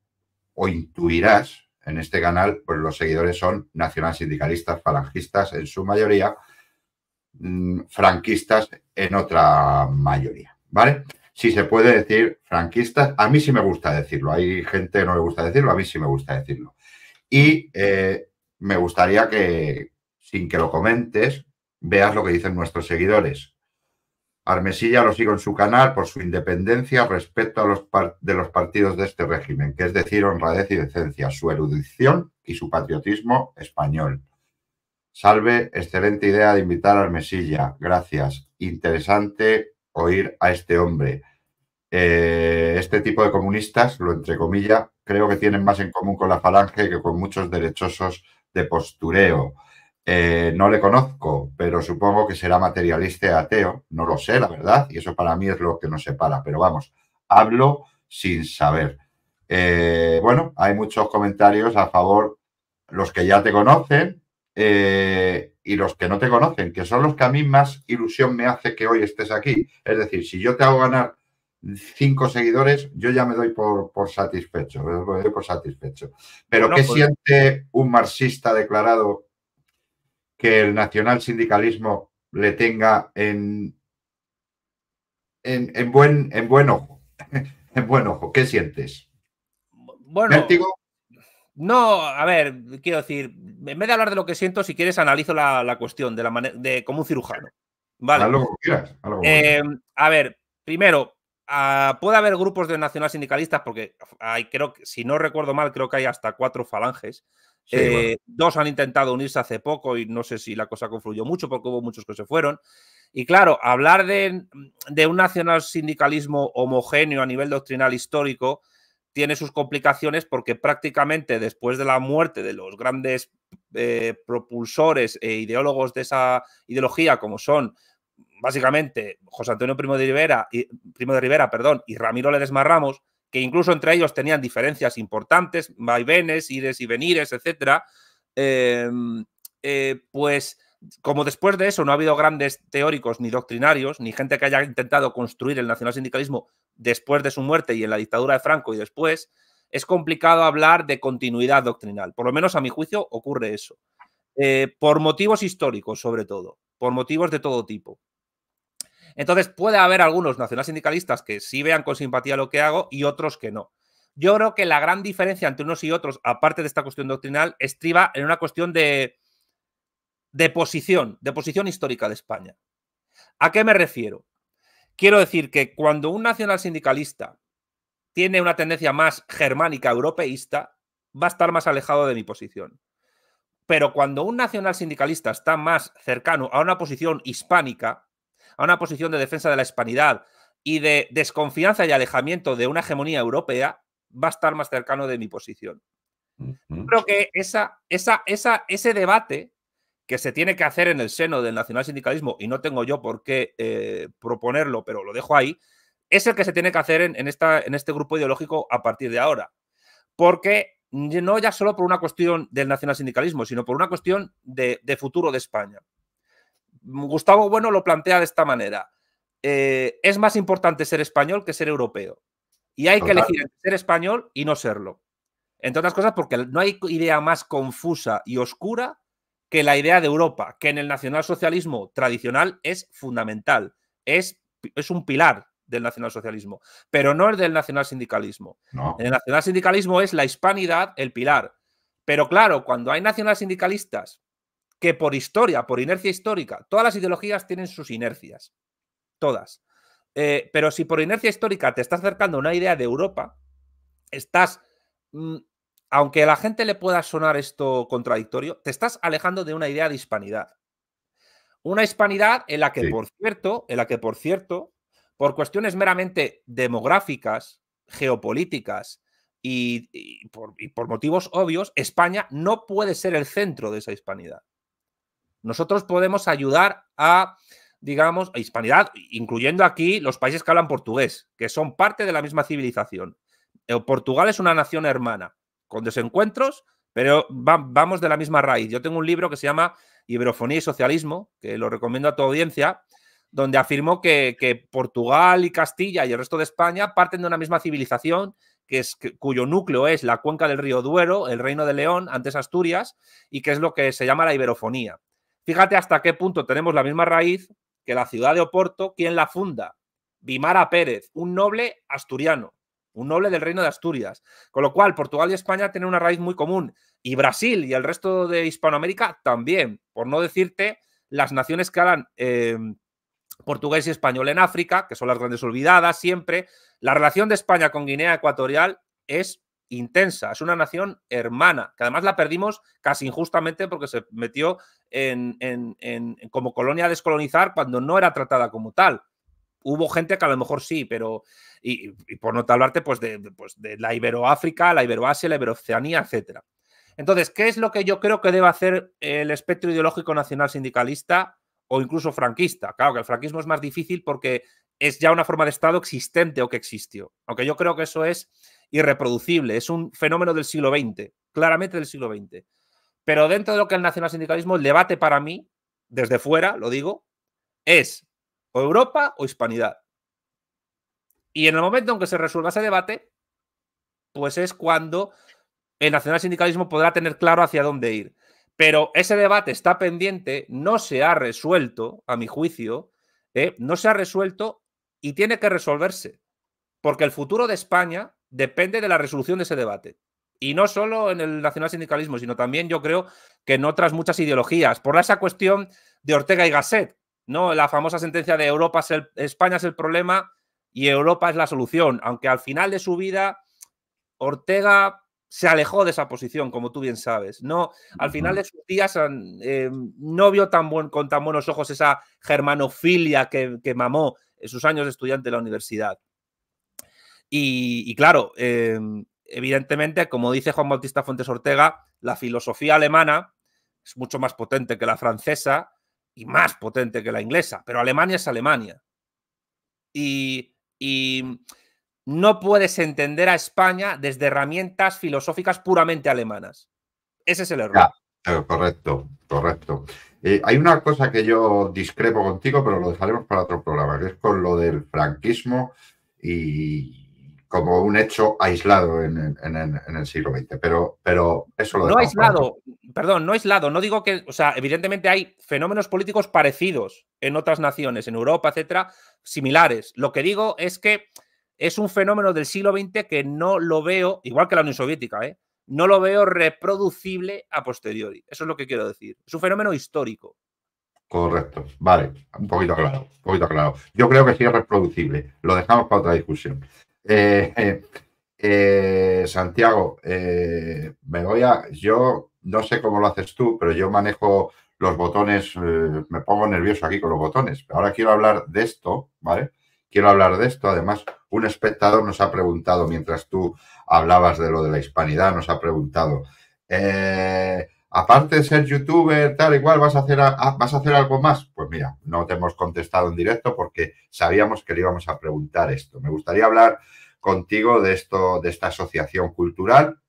o intuirás en este canal, pues los seguidores son nacional sindicalistas, falangistas en su mayoría, mm, franquistas en otra mayoría, ¿vale? Si se puede decir franquistas, a mí sí me gusta decirlo, hay gente que no le gusta decirlo, a mí sí me gusta decirlo. Y eh, me gustaría que, sin que lo comentes, veas lo que dicen nuestros seguidores. Armesilla lo sigo en su canal por su independencia respecto a los de los partidos de este régimen, que es decir, honradez y decencia, su erudición y su patriotismo español. Salve, excelente idea de invitar a Armesilla. Gracias. Interesante oír a este hombre. Eh, este tipo de comunistas, lo entre comillas, creo que tienen más en común con la falange que con muchos derechosos de postureo. Eh, no le conozco, pero supongo que será materialista y ateo. No lo sé, la verdad, y eso para mí es lo que nos separa. Pero vamos, hablo sin saber. Eh, bueno, hay muchos comentarios a favor, los que ya te conocen eh, y los que no te conocen, que son los que a mí más ilusión me hace que hoy estés aquí. Es decir, si yo te hago ganar cinco seguidores, yo ya me doy por, satisfecho, por satisfecho. Pero ¿qué siente un marxista declarado que el nacional sindicalismo le tenga en, en, buen, en ojo. en buen ojo, ¿qué sientes? Bueno, No, a ver, quiero decir, en vez de hablar de lo que siento, si quieres analizo la, cuestión de la de como un cirujano. Vale. a eh, ver, primero, ah, puede haber grupos de nacional sindicalistas porque hay, creo que, si no recuerdo mal, creo que hay hasta cuatro falanges eh, dos han intentado unirse hace poco y no sé si la cosa confluyó mucho porque hubo muchos que se fueron. Y claro, hablar de, mm, un nacional sindicalismo homogéneo a nivel doctrinal histórico tiene sus complicaciones porque prácticamente después de la muerte de los grandes eh, propulsores e ideólogos de esa ideología, como son básicamente José Antonio Primo de Rivera y, Primo de Rivera, perdón, y Ramiro Ledesma Ramos, que incluso entre ellos tenían diferencias importantes, vaivenes, ires y venires, etc. Em, eh, pues como después de eso no ha habido grandes teóricos ni doctrinarios, ni gente que haya intentado construir el nacional sindicalismo después de su muerte y en la dictadura de Franco y después, es complicado hablar de continuidad doctrinal. Por lo menos a mi juicio ocurre eso. Eh, por motivos históricos, sobre todo, por motivos de todo tipo. Entonces puede haber algunos nacional sindicalistas que sí vean con simpatía lo que hago y otros que no. Yo creo que la gran diferencia entre unos y otros, aparte de esta cuestión doctrinal, estriba en una cuestión de, de posición, de posición histórica de España. ¿A qué me refiero? Quiero decir que cuando un nacional sindicalista tiene una tendencia más germánica, europeísta, va a estar más alejado de mi posición. Pero cuando un nacional sindicalista está más cercano a una posición hispánica, a una posición de defensa de la hispanidad y de desconfianza y alejamiento de una hegemonía europea, va a estar más cercano de mi posición. Creo que esa, esa, esa, ese debate que se tiene que hacer en el seno del nacional sindicalismo, y no tengo yo por qué eh, proponerlo, pero lo dejo ahí, es el que se tiene que hacer en, esta, en este grupo ideológico a partir de ahora. Porque no ya solo por una cuestión del nacional sindicalismo, sino por una cuestión de futuro de España. Gustavo Bueno lo plantea de esta manera. Eh, es más importante ser español que ser europeo. Y hay que elegir ser español y no serlo. Entre otras cosas, porque no hay idea más confusa y oscura que la idea de Europa, que en el nacionalsocialismo tradicional es fundamental, es, es un pilar del nacionalsocialismo, pero no el del nacional sindicalismo. En el sindicalismo es la hispanidad el pilar. Pero claro, cuando hay sindicalistas que por historia, por inercia histórica, todas las ideologías tienen sus inercias, todas. Eh, pero si por inercia histórica te estás acercando a una idea de Europa, estás, mm, aunque a la gente le pueda sonar esto contradictorio, te estás alejando de una idea de hispanidad. Una hispanidad en la que, por cierto, en la que, por cierto, por cuestiones meramente demográficas, geopolíticas y por motivos obvios, España no puede ser el centro de esa hispanidad. Nosotros podemos ayudar a, digamos, a Hispanidad, incluyendo aquí los países que hablan portugués, que son parte de la misma civilización. Eh, Portugal es una nación hermana, con desencuentros, pero vamos de la misma raíz. Yo tengo un libro que se llama Iberofonía y Socialismo, que lo recomiendo a tu audiencia, donde afirmó que, Portugal y Castilla y el resto de España parten de una misma civilización, que es, cuyo núcleo es la cuenca del río Duero, el Reino de León, antes Asturias, y que es lo que se llama la iberofonía. Fíjate hasta qué punto tenemos la misma raíz que la ciudad de Oporto, quien la funda, Vimara Pérez, un noble asturiano, un noble del reino de Asturias. Con lo cual, Portugal y España tienen una raíz muy común, y Brasil y el resto de Hispanoamérica también, por no decirte las naciones que hablan em, portugués y español en África, que son las grandes olvidadas siempre. La relación de España con Guinea Ecuatorial es intensa. Es una nación hermana, que además la perdimos casi injustamente porque se metió en, como colonia a descolonizar cuando no era tratada como tal. Hubo gente que a lo mejor sí, pero. Y, por no hablarte, pues de, pues de la Iberoáfrica, la Iberoasia, la Iberoceanía, etcétera. Entonces, ¿qué es lo que yo creo que debe hacer el espectro ideológico nacional sindicalista o incluso franquista? Claro que el franquismo es más difícil porque es ya una forma de Estado existente o que existió. Aunque yo creo que eso es irreproducible. Es un fenómeno del siglo XX, claramente del siglo XX. Pero dentro de lo que es el sindicalismo, el debate para mí, desde fuera, lo digo, es o Europa o hispanidad. Y en el momento en que se resuelva ese debate, pues es cuando el nacional sindicalismo podrá tener claro hacia dónde ir. Pero ese debate está pendiente, no se ha resuelto, a mi juicio, ¿eh? no se ha resuelto y tiene que resolverse. Porque el futuro de España depende de la resolución de ese debate. Y no solo en el nacional sindicalismo, sino también yo creo que en otras muchas ideologías. Por esa cuestión de Ortega y Gasset, ¿no? La famosa sentencia de Europa es España es el problema y Europa es la solución. Aunque al final de su vida, Ortega se alejó de esa posición, como tú bien sabes. No, al final de sus días eh, no vio tan buen, con tan buenos ojos esa germanofilia que, mamó en sus años de estudiante en la universidad. Y, claro, em, evidentemente, como dice Juan Bautista Fuentes Ortega, la filosofía alemana es mucho más potente que la francesa y más potente que la inglesa, pero Alemania es Alemania. Y, no puedes entender a España desde herramientas filosóficas puramente alemanas. Ese es el error. Eh, correcto, correcto. Eh, hay una cosa que yo discrepo contigo, pero lo dejaremos para otro programa, que es con lo del franquismo y, como un hecho aislado en, el siglo XX, pero, pero eso lo No aislado, perdón, no aislado, no digo que, o sea, evidentemente hay fenómenos políticos parecidos en otras naciones, en Europa, etcétera, similares. Lo que digo es que es un fenómeno del siglo XX que no lo veo, igual que la Unión Soviética, ¿eh? no lo veo reproducible a posteriori. Eso es lo que quiero decir. Es un fenómeno histórico. Correcto, vale, un poquito claro, poquito claro. Yo creo que sí es reproducible, lo dejamos para otra discusión. Eh, eh, Santiago, me eh, voy a. Yo no sé cómo lo haces tú, pero yo manejo los botones, me pongo nervioso aquí con los botones. Ahora quiero hablar de esto, ¿vale? Quiero hablar de esto. Además, un espectador nos ha preguntado, mientras tú hablabas de lo de la hispanidad, nos ha preguntado aparte de ser youtuber, tal igual, ¿vas a, hacer ¿vas a hacer algo más? Pues mira, no te hemos contestado en directo porque sabíamos que le íbamos a preguntar esto. Me gustaría hablar contigo de esto, de esta asociación cultural,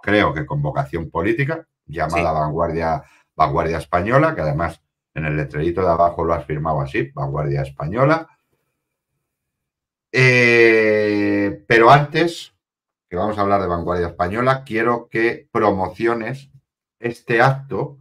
creo que con vocación política, llamada Vanguardia, Vanguardia Española, que además en el letrerito de abajo lo has firmado así, Vanguardia Española. Eh, pero antes que vamos a hablar de Vanguardia Española, quiero que promociones este acto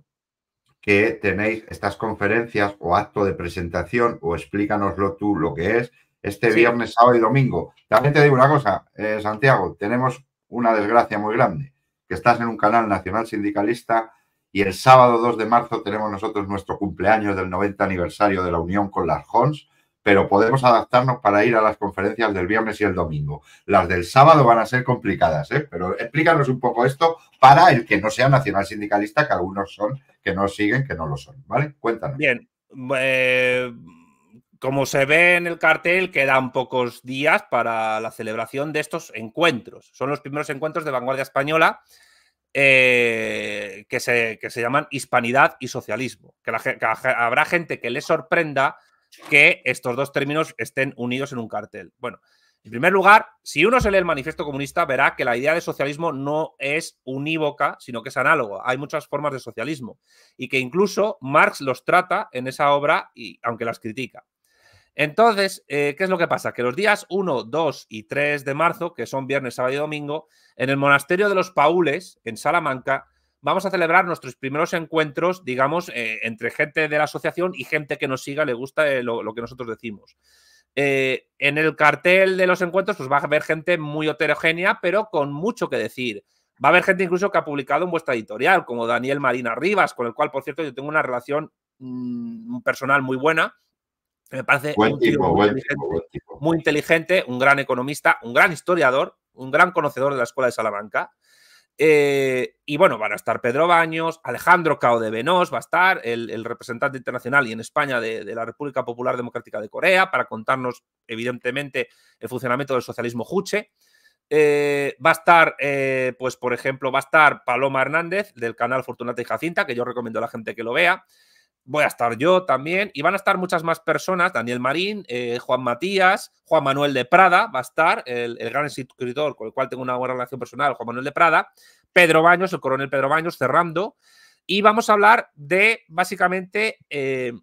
que tenéis, estas conferencias o acto de presentación, o explícanoslo tú lo que es, este viernes, sábado y domingo. También te digo una cosa, eh, Santiago, tenemos una desgracia muy grande, que estás en un canal nacional sindicalista y el sábado 2 de marzo tenemos nosotros nuestro cumpleaños del 90 aniversario de la unión con las HONS pero podemos adaptarnos para ir a las conferencias del viernes y el domingo. Las del sábado van a ser complicadas, ¿eh? pero explícanos un poco esto para el que no sea nacional sindicalista, que algunos son, que no siguen, que no lo son, ¿vale? Cuéntanos. Bien. Eh, como se ve en el cartel, quedan pocos días para la celebración de estos encuentros. Son los primeros encuentros de vanguardia española. Eh, que, se, se, llaman hispanidad y socialismo. Que, habrá gente que le sorprenda que estos dos términos estén unidos en un cartel. Bueno, en primer lugar, si uno se lee el manifiesto comunista, verá que la idea de socialismo no es unívoca, sino que es análogo. Hay muchas formas de socialismo y que incluso Marx los trata en esa obra, y, aunque las critica. Entonces, eh, ¿qué es lo que pasa? Que los días 1, 2 y 3 de marzo, que son viernes, sábado y domingo, en el monasterio de los Paules, en Salamanca, vamos a celebrar nuestros primeros encuentros, digamos, eh, entre gente de la asociación y gente que nos siga, le gusta eh, lo, que nosotros decimos. Eh, en el cartel de los encuentros, pues va a haber gente muy heterogénea, pero con mucho que decir. Va a haber gente incluso que ha publicado en vuestra editorial, como Daniel Marina Rivas, con el cual, por cierto, yo tengo una relación mm, personal muy buena. Me parece tipo. muy inteligente, un gran economista, un gran historiador, un gran conocedor de la Escuela de Salamanca. Eh, y bueno, van a estar Pedro Baños, Alejandro Cao de Venos va a estar, el, representante internacional y en España de, la República Popular Democrática de Corea, para contarnos, evidentemente, el funcionamiento del socialismo juche. Eh, va a estar, eh, pues, por ejemplo, va a estar Paloma Hernández del canal Fortunata y Jacinta, que yo recomiendo a la gente que lo vea voy a estar yo también y van a estar muchas más personas, Daniel Marín, eh, Juan Matías, Juan Manuel de Prada va a estar, el, gran escritor con el cual tengo una buena relación personal, Juan Manuel de Prada, Pedro Baños, el coronel Pedro Baños, cerrando, y vamos a hablar de básicamente eh,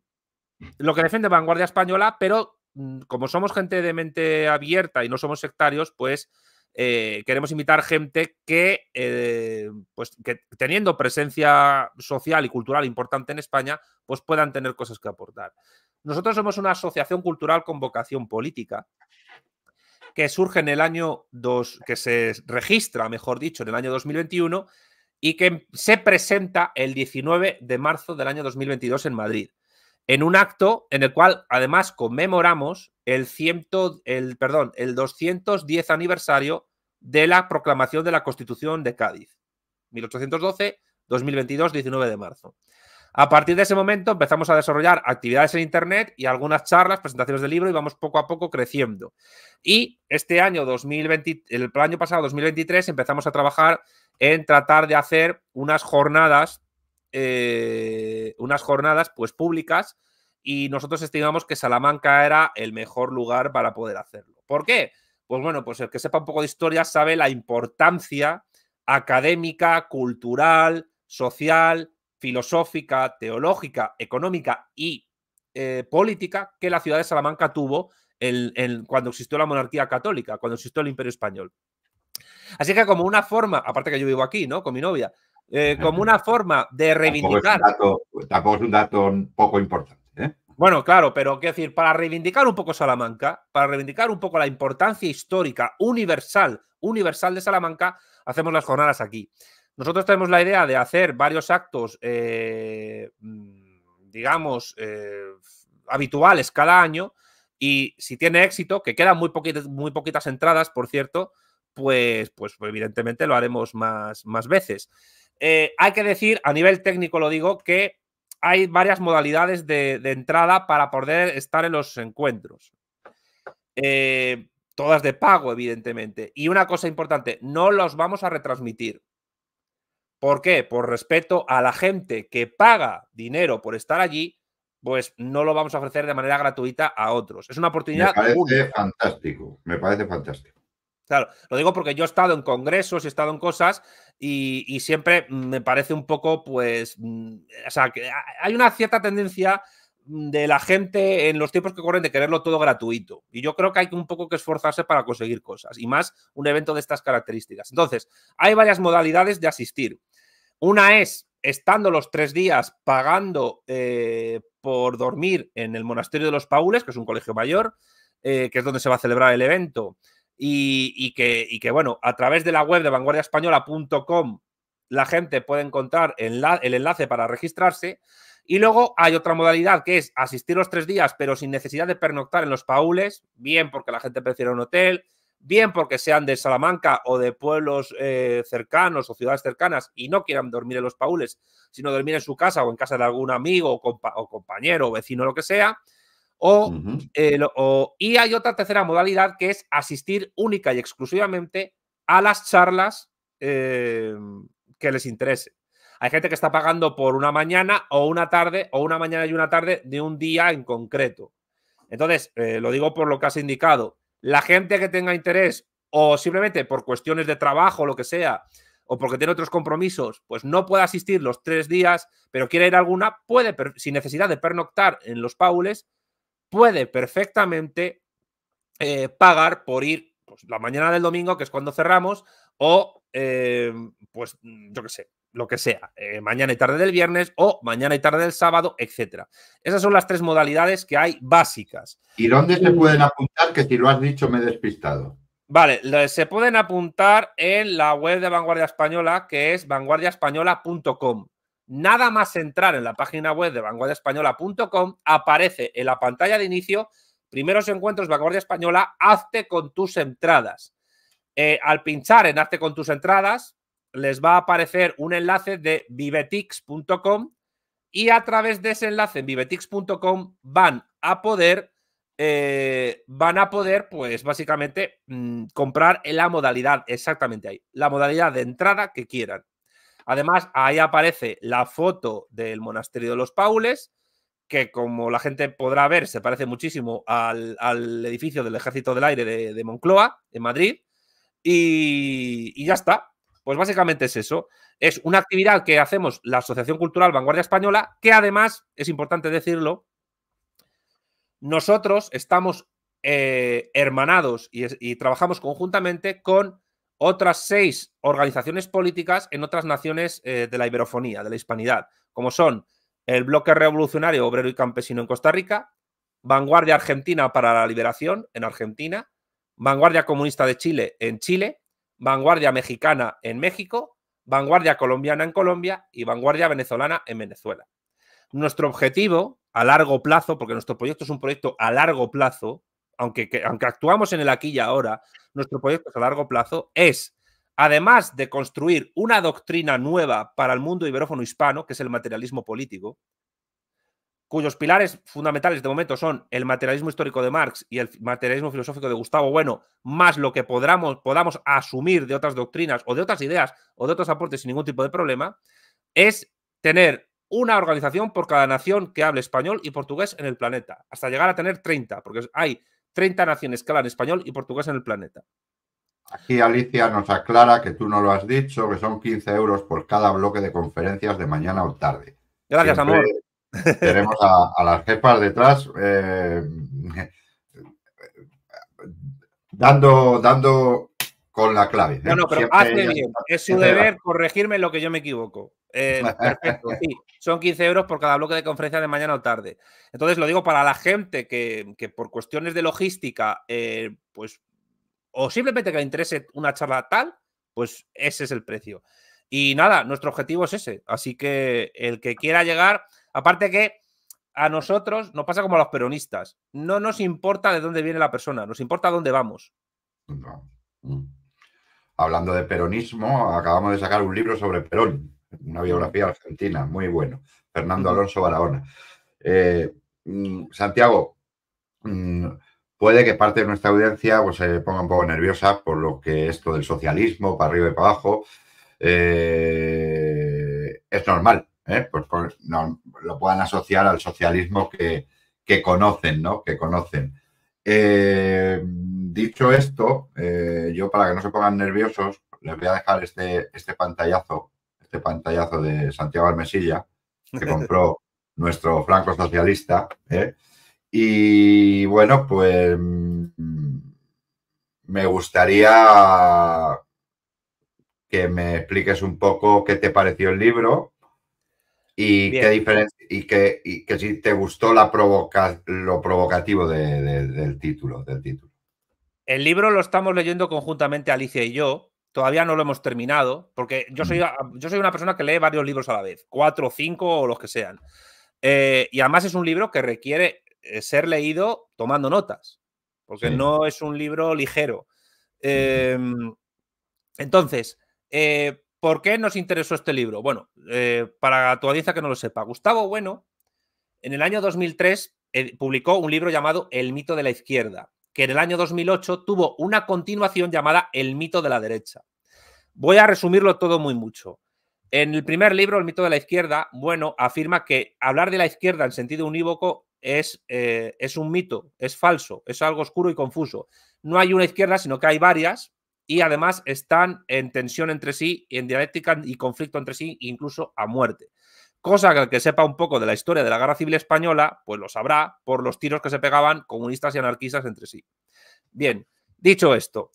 lo que defiende Vanguardia Española, pero mm, como somos gente de mente abierta y no somos sectarios, pues eh, queremos invitar gente que, eh, pues, teniendo presencia social y cultural importante en España, pues puedan tener cosas que aportar. Nosotros somos una asociación cultural con vocación política que surge en el año dos, que se registra, mejor dicho, en el año 2021 y que se presenta el 19 de marzo del año 2022 en Madrid en un acto en el cual además conmemoramos el, el, el 210 aniversario de la proclamación de la Constitución de Cádiz, 1812-2022, 19 de marzo. A partir de ese momento empezamos a desarrollar actividades en Internet y algunas charlas, presentaciones de libro y vamos poco a poco creciendo. Y este año 2020, el año pasado 2023, empezamos a trabajar en tratar de hacer unas jornadas eh, unas jornadas pues públicas y nosotros estimamos que Salamanca era el mejor lugar para poder hacerlo. ¿Por qué? Pues bueno, pues el que sepa un poco de historia sabe la importancia académica, cultural, social, filosófica, teológica, económica y eh, política que la ciudad de Salamanca tuvo cuando existió la monarquía católica, cuando existió el imperio español. Así que como una forma, aparte que yo vivo aquí, ¿no? Con mi novia, eh, como una forma de reivindicar. Pues, tampoco es un dato, poco importante. ¿eh? Bueno, claro, pero quiero decir, para reivindicar un poco Salamanca, para reivindicar un poco la importancia histórica, universal, universal de Salamanca, hacemos las jornadas aquí. Nosotros tenemos la idea de hacer varios actos, eh, mm, digamos, habituales cada año y si tiene éxito, que quedan muy poquitas, muy poquitas entradas, por cierto, pues, pues, pues evidentemente lo haremos más, más veces. Eh, hay que decir, a nivel técnico lo digo, que hay varias modalidades de, entrada para poder estar en los encuentros. Eh, todas de pago, evidentemente. Y una cosa importante, no los vamos a retransmitir. ¿Por qué? Por respeto a la gente que paga dinero por estar allí, pues no lo vamos a ofrecer de manera gratuita a otros. Es una oportunidad. Me parece fantástico, me parece fantástico. Claro, lo digo porque yo he estado en congresos, he estado en cosas y, siempre me parece un poco, pues, mm, o sea, que hay una cierta tendencia de la gente en los tiempos que corren de quererlo todo gratuito. Y yo creo que hay un poco que esforzarse para conseguir cosas, y más un evento de estas características. Entonces, hay varias modalidades de asistir. Una es estando los tres días pagando eh, por dormir en el Monasterio de los Paules, que es un colegio mayor, eh, que es donde se va a celebrar el evento y, que, bueno, a través de la web de vanguardiaespañola.com la gente puede encontrar el enlace para registrarse. Y luego hay otra modalidad que es asistir los tres días, pero sin necesidad de pernoctar en los paules, bien porque la gente prefiere un hotel, bien porque sean de Salamanca o de pueblos eh, cercanos o ciudades cercanas y no quieran dormir en los paules, sino dormir en su casa o en casa de algún amigo o, o compañero o vecino, lo que sea. Eh, o, y hay otra tercera modalidad que es asistir única y exclusivamente a las charlas eh, que les interese. Hay gente que está pagando por una mañana o una tarde o una mañana y una tarde de un día en concreto. Entonces, eh, lo digo por lo que has indicado. La gente que tenga interés o simplemente por cuestiones de trabajo, lo que sea, o porque tiene otros compromisos, pues no puede asistir los tres días, pero quiere ir a alguna, puede, sin necesidad de pernoctar en los paules, puede perfectamente eh, pagar por ir pues, la mañana del domingo, que es cuando cerramos, o eh, pues mm, yo qué sé, lo que sea, eh, mañana y tarde del viernes o mañana y tarde del sábado, etcétera. Esas son las tres modalidades que hay básicas. ¿Y dónde se mm. pueden apuntar? Que si lo has dicho me he despistado. Vale, se pueden apuntar en la web de Vanguardia Española, que es vanguardiaespañola.com. Nada más entrar en la página web de vanguardiaespañola.com aparece en la pantalla de inicio primeros encuentros Vanguardia Española, hazte con tus entradas. Eh, al pinchar en hazte con tus entradas, les va a aparecer un enlace de vivetix.com y a través de ese enlace en vivetix.com van a poder eh, van a poder, pues básicamente, mm, comprar en la modalidad, exactamente ahí, la modalidad de entrada que quieran. Además, ahí aparece la foto del monasterio de los Paules, que como la gente podrá ver, se parece muchísimo al, edificio del Ejército del Aire de, Moncloa, en Madrid. Y, y, ya está. Pues básicamente es eso. Es una actividad que hacemos la Asociación Cultural Vanguardia Española, que además, es importante decirlo, nosotros estamos eh, hermanados y trabajamos conjuntamente con otras seis organizaciones políticas en otras naciones eh, de la iberofonía, de la hispanidad, como son el Bloque Revolucionario Obrero y Campesino en Costa Rica, Vanguardia Argentina para la Liberación en Argentina, Vanguardia Comunista de Chile en Chile, Vanguardia Mexicana en México, Vanguardia Colombiana en Colombia y Vanguardia Venezolana en Venezuela. Nuestro objetivo a largo plazo, porque nuestro proyecto es un proyecto a largo plazo, aunque, aunque actuamos en el aquí y ahora, nuestro proyecto a largo plazo es, además de construir una doctrina nueva para el mundo iberófono hispano, que es el materialismo político, cuyos pilares fundamentales de momento son el materialismo histórico de Marx y el materialismo filosófico de Gustavo Bueno, más lo que podamos, podamos asumir de otras doctrinas o de otras ideas o de otros aportes sin ningún tipo de problema, es tener una organización por cada nación que hable español y portugués en el planeta, hasta llegar a tener 30, porque hay 30 naciones que en español y portugués en el planeta. Aquí Alicia nos aclara que tú no lo has dicho, que son 15 euros por cada bloque de conferencias de mañana o tarde. Gracias, amor. Tenemos a, las jefas detrás eh, dando, dando con la clave. No, no, pero hace bien. Es su deber corregirme lo que yo me equivoco. Eh, Son 15 euros por cada bloque de conferencia de mañana o tarde. Entonces, lo digo para la gente que, por cuestiones de logística, eh, pues, o simplemente que le interese una charla tal, pues ese es el precio. Y nada, nuestro objetivo es ese. Así que el que quiera llegar, aparte que a nosotros nos pasa como a los peronistas, no nos importa de dónde viene la persona, nos importa dónde vamos hablando de peronismo, acabamos de sacar un libro sobre Perón, una biografía argentina, muy bueno, Fernando Alonso Barahona. Eh, mm, Santiago, mm, puede que parte de nuestra audiencia pues, se ponga un poco nerviosa por lo que esto del socialismo, para arriba y para abajo, eh, es normal, ¿eh? pues, pues, no, lo puedan asociar al socialismo que, que conocen, ¿no? Que conocen. Eh, dicho esto, eh, yo para que no se pongan nerviosos, les voy a dejar este, este pantallazo, este pantallazo de Santiago Armesilla, que compró nuestro franco socialista. ¿eh? Y bueno, pues mm, me gustaría que me expliques un poco qué te pareció el libro, y qué diferencia y que, si te gustó la provoca, lo provocativo del título del título el libro lo estamos leyendo conjuntamente Alicia y yo todavía no lo hemos terminado porque yo soy yo soy una persona que lee varios libros a la vez cuatro cinco o los que sean eh, y además es un libro que requiere eh, ser leído tomando notas porque no es un libro ligero em, entonces eh, ¿Por qué nos interesó este libro? Bueno, eh, para tu audiencia que no lo sepa, Gustavo Bueno, en el año 2003, eh, publicó un libro llamado El mito de la izquierda, que en el año 2008 tuvo una continuación llamada El mito de la derecha. Voy a resumirlo todo muy mucho. En el primer libro, El mito de la izquierda, Bueno afirma que hablar de la izquierda en sentido unívoco es, eh, es un mito, es falso, es algo oscuro y confuso. No hay una izquierda, sino que hay varias, y además están en tensión entre sí, en dialéctica y conflicto entre sí, incluso a muerte. Cosa que el que sepa un poco de la historia de la Guerra Civil Española, pues lo sabrá por los tiros que se pegaban comunistas y anarquistas entre sí. Bien, dicho esto,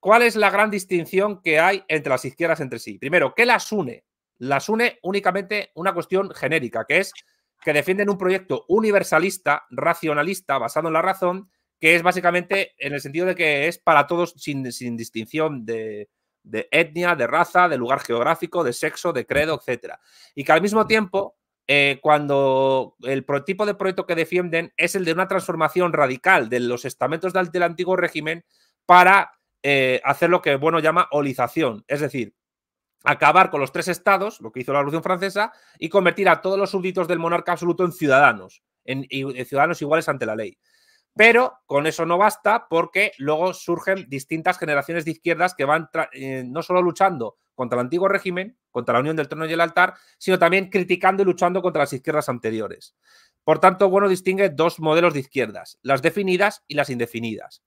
¿cuál es la gran distinción que hay entre las izquierdas entre sí? Primero, ¿qué las une? Las une únicamente una cuestión genérica, que es que defienden un proyecto universalista, racionalista, basado en la razón, que es básicamente en el sentido de que es para todos sin, distinción de, etnia, de raza, de lugar geográfico, de sexo, de credo, etc. Y que al mismo tiempo, eh, cuando el tipo de proyecto que defienden es el de una transformación radical de los estamentos del, antiguo régimen para eh, hacer lo que Bueno llama olización, es decir, acabar con los tres estados, lo que hizo la Revolución Francesa, y convertir a todos los súbditos del monarca absoluto en ciudadanos, en eh, ciudadanos iguales ante la ley. Pero con eso no basta porque luego surgen distintas generaciones de izquierdas que van eh, no solo luchando contra el antiguo régimen, contra la unión del trono y el altar, sino también criticando y luchando contra las izquierdas anteriores. Por tanto, Bueno distingue dos modelos de izquierdas, las definidas y las indefinidas.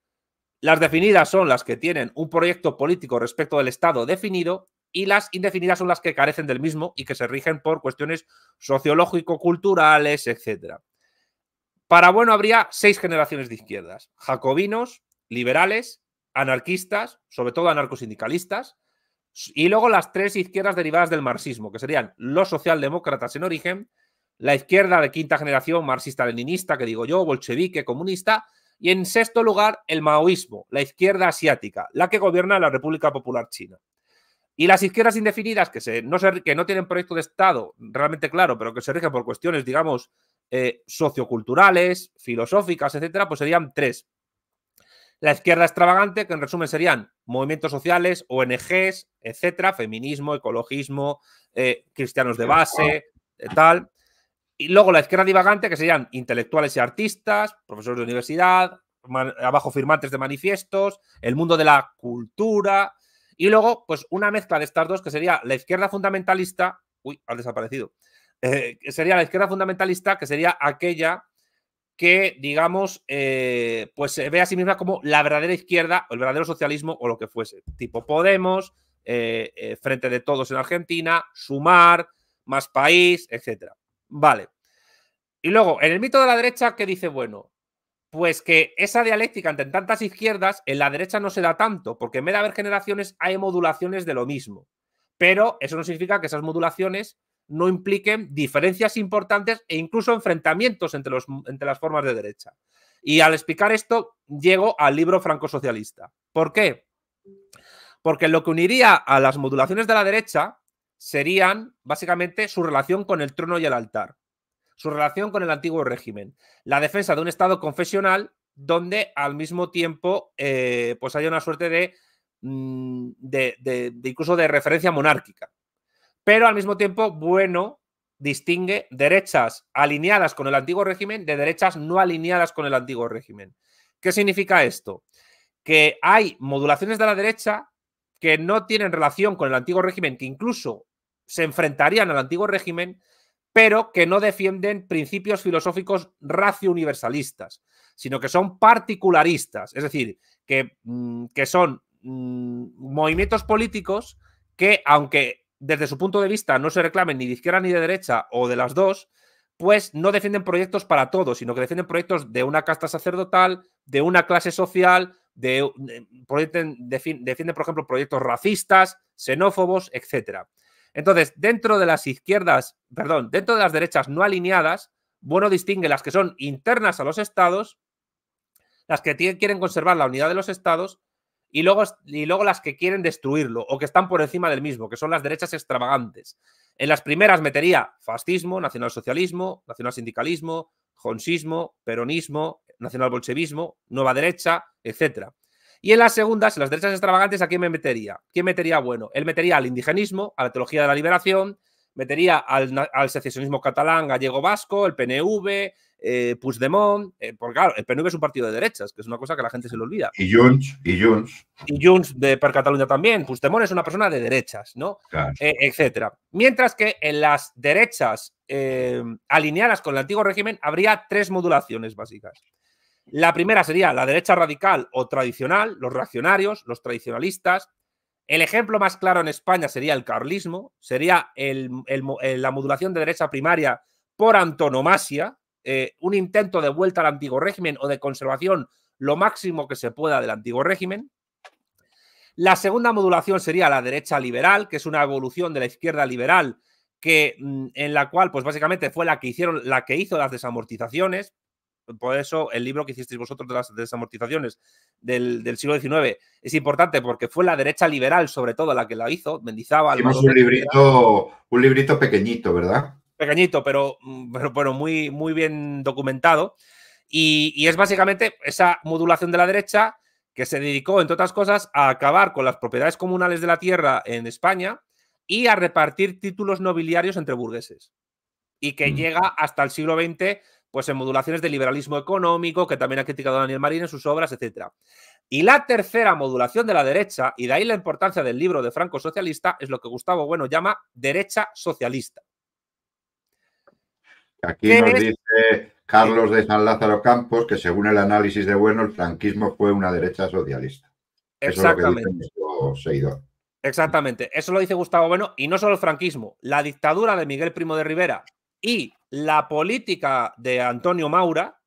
Las definidas son las que tienen un proyecto político respecto del Estado definido y las indefinidas son las que carecen del mismo y que se rigen por cuestiones sociológico-culturales, etcétera. Para bueno habría seis generaciones de izquierdas, jacobinos, liberales, anarquistas, sobre todo anarcosindicalistas, y luego las tres izquierdas derivadas del marxismo, que serían los socialdemócratas en origen, la izquierda de quinta generación marxista-leninista, que digo yo, bolchevique, comunista, y en sexto lugar el maoísmo, la izquierda asiática, la que gobierna la República Popular China. Y las izquierdas indefinidas, que, no, que no tienen proyecto de Estado realmente claro, pero que se rigen por cuestiones, digamos, eh, socioculturales, filosóficas, etcétera, pues serían tres. La izquierda extravagante, que en resumen serían movimientos sociales, ONGs, etcétera, feminismo, ecologismo, eh, cristianos de base, eh, tal. Y luego la izquierda divagante, que serían intelectuales y artistas, profesores de universidad, abajo firmantes de manifiestos, el mundo de la cultura. Y luego, pues una mezcla de estas dos, que sería la izquierda fundamentalista, uy, ha desaparecido, eh, sería la izquierda fundamentalista, que sería aquella que, digamos, eh, pues se ve a sí misma como la verdadera izquierda, o el verdadero socialismo o lo que fuese, tipo Podemos, eh, Frente de Todos en Argentina, Sumar, Más País, etc. Vale. Y luego, en el mito de la derecha, que dice, bueno, pues que esa dialéctica entre tantas izquierdas en la derecha no se da tanto, porque en vez de haber generaciones hay modulaciones de lo mismo. Pero eso no significa que esas modulaciones no impliquen diferencias importantes e incluso enfrentamientos entre, los, entre las formas de derecha. Y al explicar esto, llego al libro franco-socialista. ¿Por qué? Porque lo que uniría a las modulaciones de la derecha serían básicamente su relación con el trono y el altar, su relación con el antiguo régimen, la defensa de un Estado confesional donde al mismo tiempo eh, pues haya una suerte mm, de, de incluso de referencia monárquica pero al mismo tiempo, bueno distingue derechas alineadas con el antiguo régimen de derechas no alineadas con el antiguo régimen. ¿Qué significa esto? Que hay modulaciones de la derecha que no tienen relación con el antiguo régimen, que incluso se enfrentarían al antiguo régimen, pero que no defienden principios filosóficos racio universalistas, sino que son particularistas, es decir, que, mm, son mm, movimientos políticos que, aunque desde su punto de vista, no se reclamen ni de izquierda ni de derecha o de las dos, pues no defienden proyectos para todos, sino que defienden proyectos de una casta sacerdotal, de una clase social, defienden, por ejemplo, proyectos racistas, xenófobos, etc. Entonces, dentro de las izquierdas, perdón, dentro de las derechas no alineadas, bueno distingue las que son internas a los estados, las que quieren conservar la unidad de los estados y luego, y luego las que quieren destruirlo o que están por encima del mismo, que son las derechas extravagantes. En las primeras metería fascismo, nacionalsocialismo, nacionalsindicalismo, jonsismo, peronismo, nacionalbolchevismo, nueva derecha, etc. Y en las segundas, en las derechas extravagantes, ¿a quién me metería? ¿Quién metería? Bueno, él metería al indigenismo, a la teología de la liberación, metería al, al secesionismo catalán, gallego-vasco, el PNV, eh, Puigdemont, eh, porque claro, el PNV es un partido de derechas, que es una cosa que la gente se le olvida. Y Junts, y Junts. Y Junts de Per Cataluña también, Puigdemont es una persona de derechas, ¿no? Eh, etcétera. Mientras que en las derechas eh, alineadas con el antiguo régimen habría tres modulaciones básicas. La primera sería la derecha radical o tradicional, los reaccionarios, los tradicionalistas, el ejemplo más claro en España sería el carlismo, sería la modulación de derecha primaria por antonomasia, eh, un intento de vuelta al antiguo régimen o de conservación lo máximo que se pueda del antiguo régimen. La segunda modulación sería la derecha liberal, que es una evolución de la izquierda liberal que, mm, en la cual, pues básicamente fue la que hicieron, la que hizo las desamortizaciones. Por eso el libro que hicisteis vosotros de las desamortizaciones del, siglo XIX es importante porque fue la derecha liberal, sobre todo, la que la hizo, Mendizábal. un un librito pequeñito, ¿verdad? pequeñito, mm, pero, pero, muy, muy bien documentado. Y, es básicamente esa modulación de la derecha que se dedicó, entre otras cosas, a acabar con las propiedades comunales de la tierra en España y a repartir títulos nobiliarios entre burgueses. Y que mm. llega hasta el siglo XX, pues en modulaciones de liberalismo económico, que también ha criticado Daniel Marín en sus obras, etc. Y la tercera modulación de la derecha, y de ahí la importancia del libro de Franco Socialista, es lo que Gustavo Bueno llama derecha socialista Aquí nos dice Carlos de San Lázaro Campos que según el análisis de Bueno, el franquismo fue una derecha socialista. Exactamente. Eso Exactamente. Eso lo dice Gustavo Bueno. Y no solo el franquismo, la dictadura de Miguel Primo de Rivera y la política de Antonio Maura,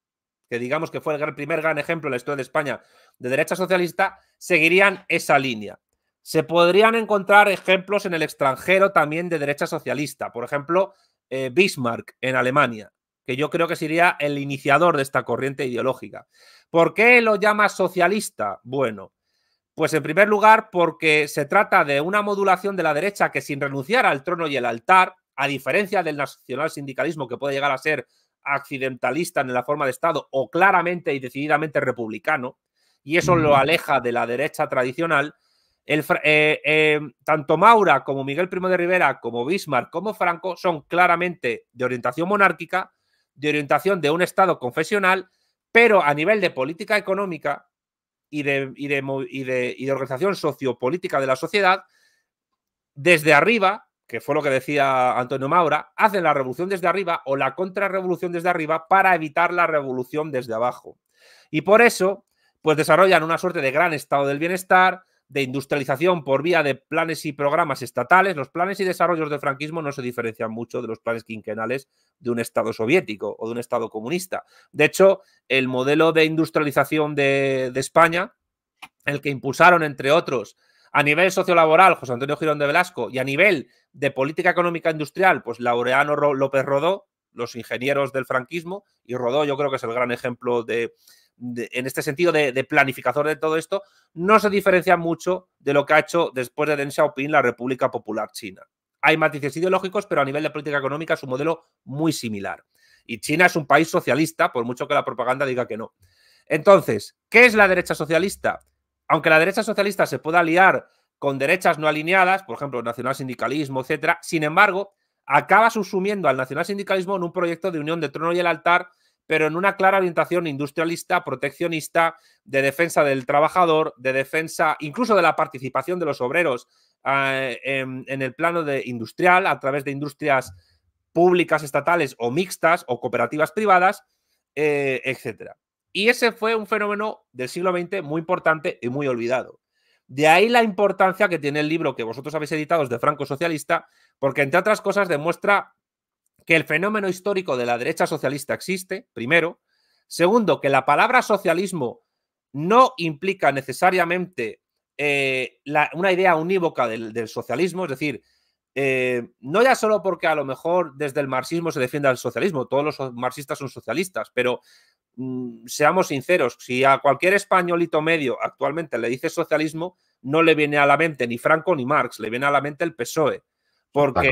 que digamos que fue el primer gran ejemplo en la historia de España de derecha socialista, seguirían esa línea. Se podrían encontrar ejemplos en el extranjero también de derecha socialista. Por ejemplo, eh, Bismarck en Alemania, que yo creo que sería el iniciador de esta corriente ideológica. ¿Por qué lo llama socialista? Bueno, pues en primer lugar porque se trata de una modulación de la derecha que sin renunciar al trono y el altar, a diferencia del nacional sindicalismo que puede llegar a ser accidentalista en la forma de Estado o claramente y decididamente republicano, y eso lo aleja de la derecha tradicional, el, eh, eh, tanto Maura como Miguel Primo de Rivera, como Bismarck, como Franco son claramente de orientación monárquica, de orientación de un Estado confesional, pero a nivel de política económica y de, y de organización sociopolítica de la sociedad, desde arriba, que fue lo que decía Antonio Maura, hacen la revolución desde arriba o la contrarrevolución desde arriba para evitar la revolución desde abajo. Y por eso, pues desarrollan una suerte de gran estado del bienestar, de industrialización por vía de planes y programas estatales, los planes y desarrollos del franquismo no se diferencian mucho de los planes quinquenales de un Estado soviético o de un Estado comunista. De hecho, el modelo de industrialización de, España, el que impulsaron, entre otros, a nivel sociolaboral, José Antonio Girón de Velasco, y a nivel de política económica industrial, pues Laureano López Rodó, los ingenieros del franquismo, y Rodó yo creo que es el gran ejemplo de, en este sentido de, planificador de todo esto, no se diferencia mucho de lo que ha hecho después de Deng Xiaoping la República Popular China. Hay matices ideológicos, pero a nivel de política económica es un modelo muy similar. Y China es un país socialista, por mucho que la propaganda diga que no. Entonces, ¿qué es la derecha socialista? Aunque la derecha socialista se pueda aliar con derechas no alineadas, por ejemplo, nacional sindicalismo, etcétera, sin embargo, acaba subsumiendo al nacional sindicalismo en un proyecto de unión de trono y el altar pero en una clara orientación industrialista, proteccionista, de defensa del trabajador, de defensa incluso de la participación de los obreros eh, en, el plano de industrial a través de industrias públicas, estatales o mixtas o cooperativas privadas, eh, etcétera. etc. Y ese fue un fenómeno del siglo XX muy importante y muy olvidado. De ahí la importancia que tiene el libro que vosotros habéis editado de Franco Socialista, porque entre otras cosas demuestra que el fenómeno histórico de la derecha socialista existe, primero. Segundo, que la palabra socialismo no implica necesariamente eh, una idea unívoca del, socialismo, es decir, eh, no ya solo porque a lo mejor desde el marxismo se defienda el socialismo, todos los marxistas son socialistas, pero mm, seamos sinceros, si a cualquier españolito medio actualmente le dice socialismo, no le viene a la mente ni Franco ni Marx, le viene a la mente el PSOE, porque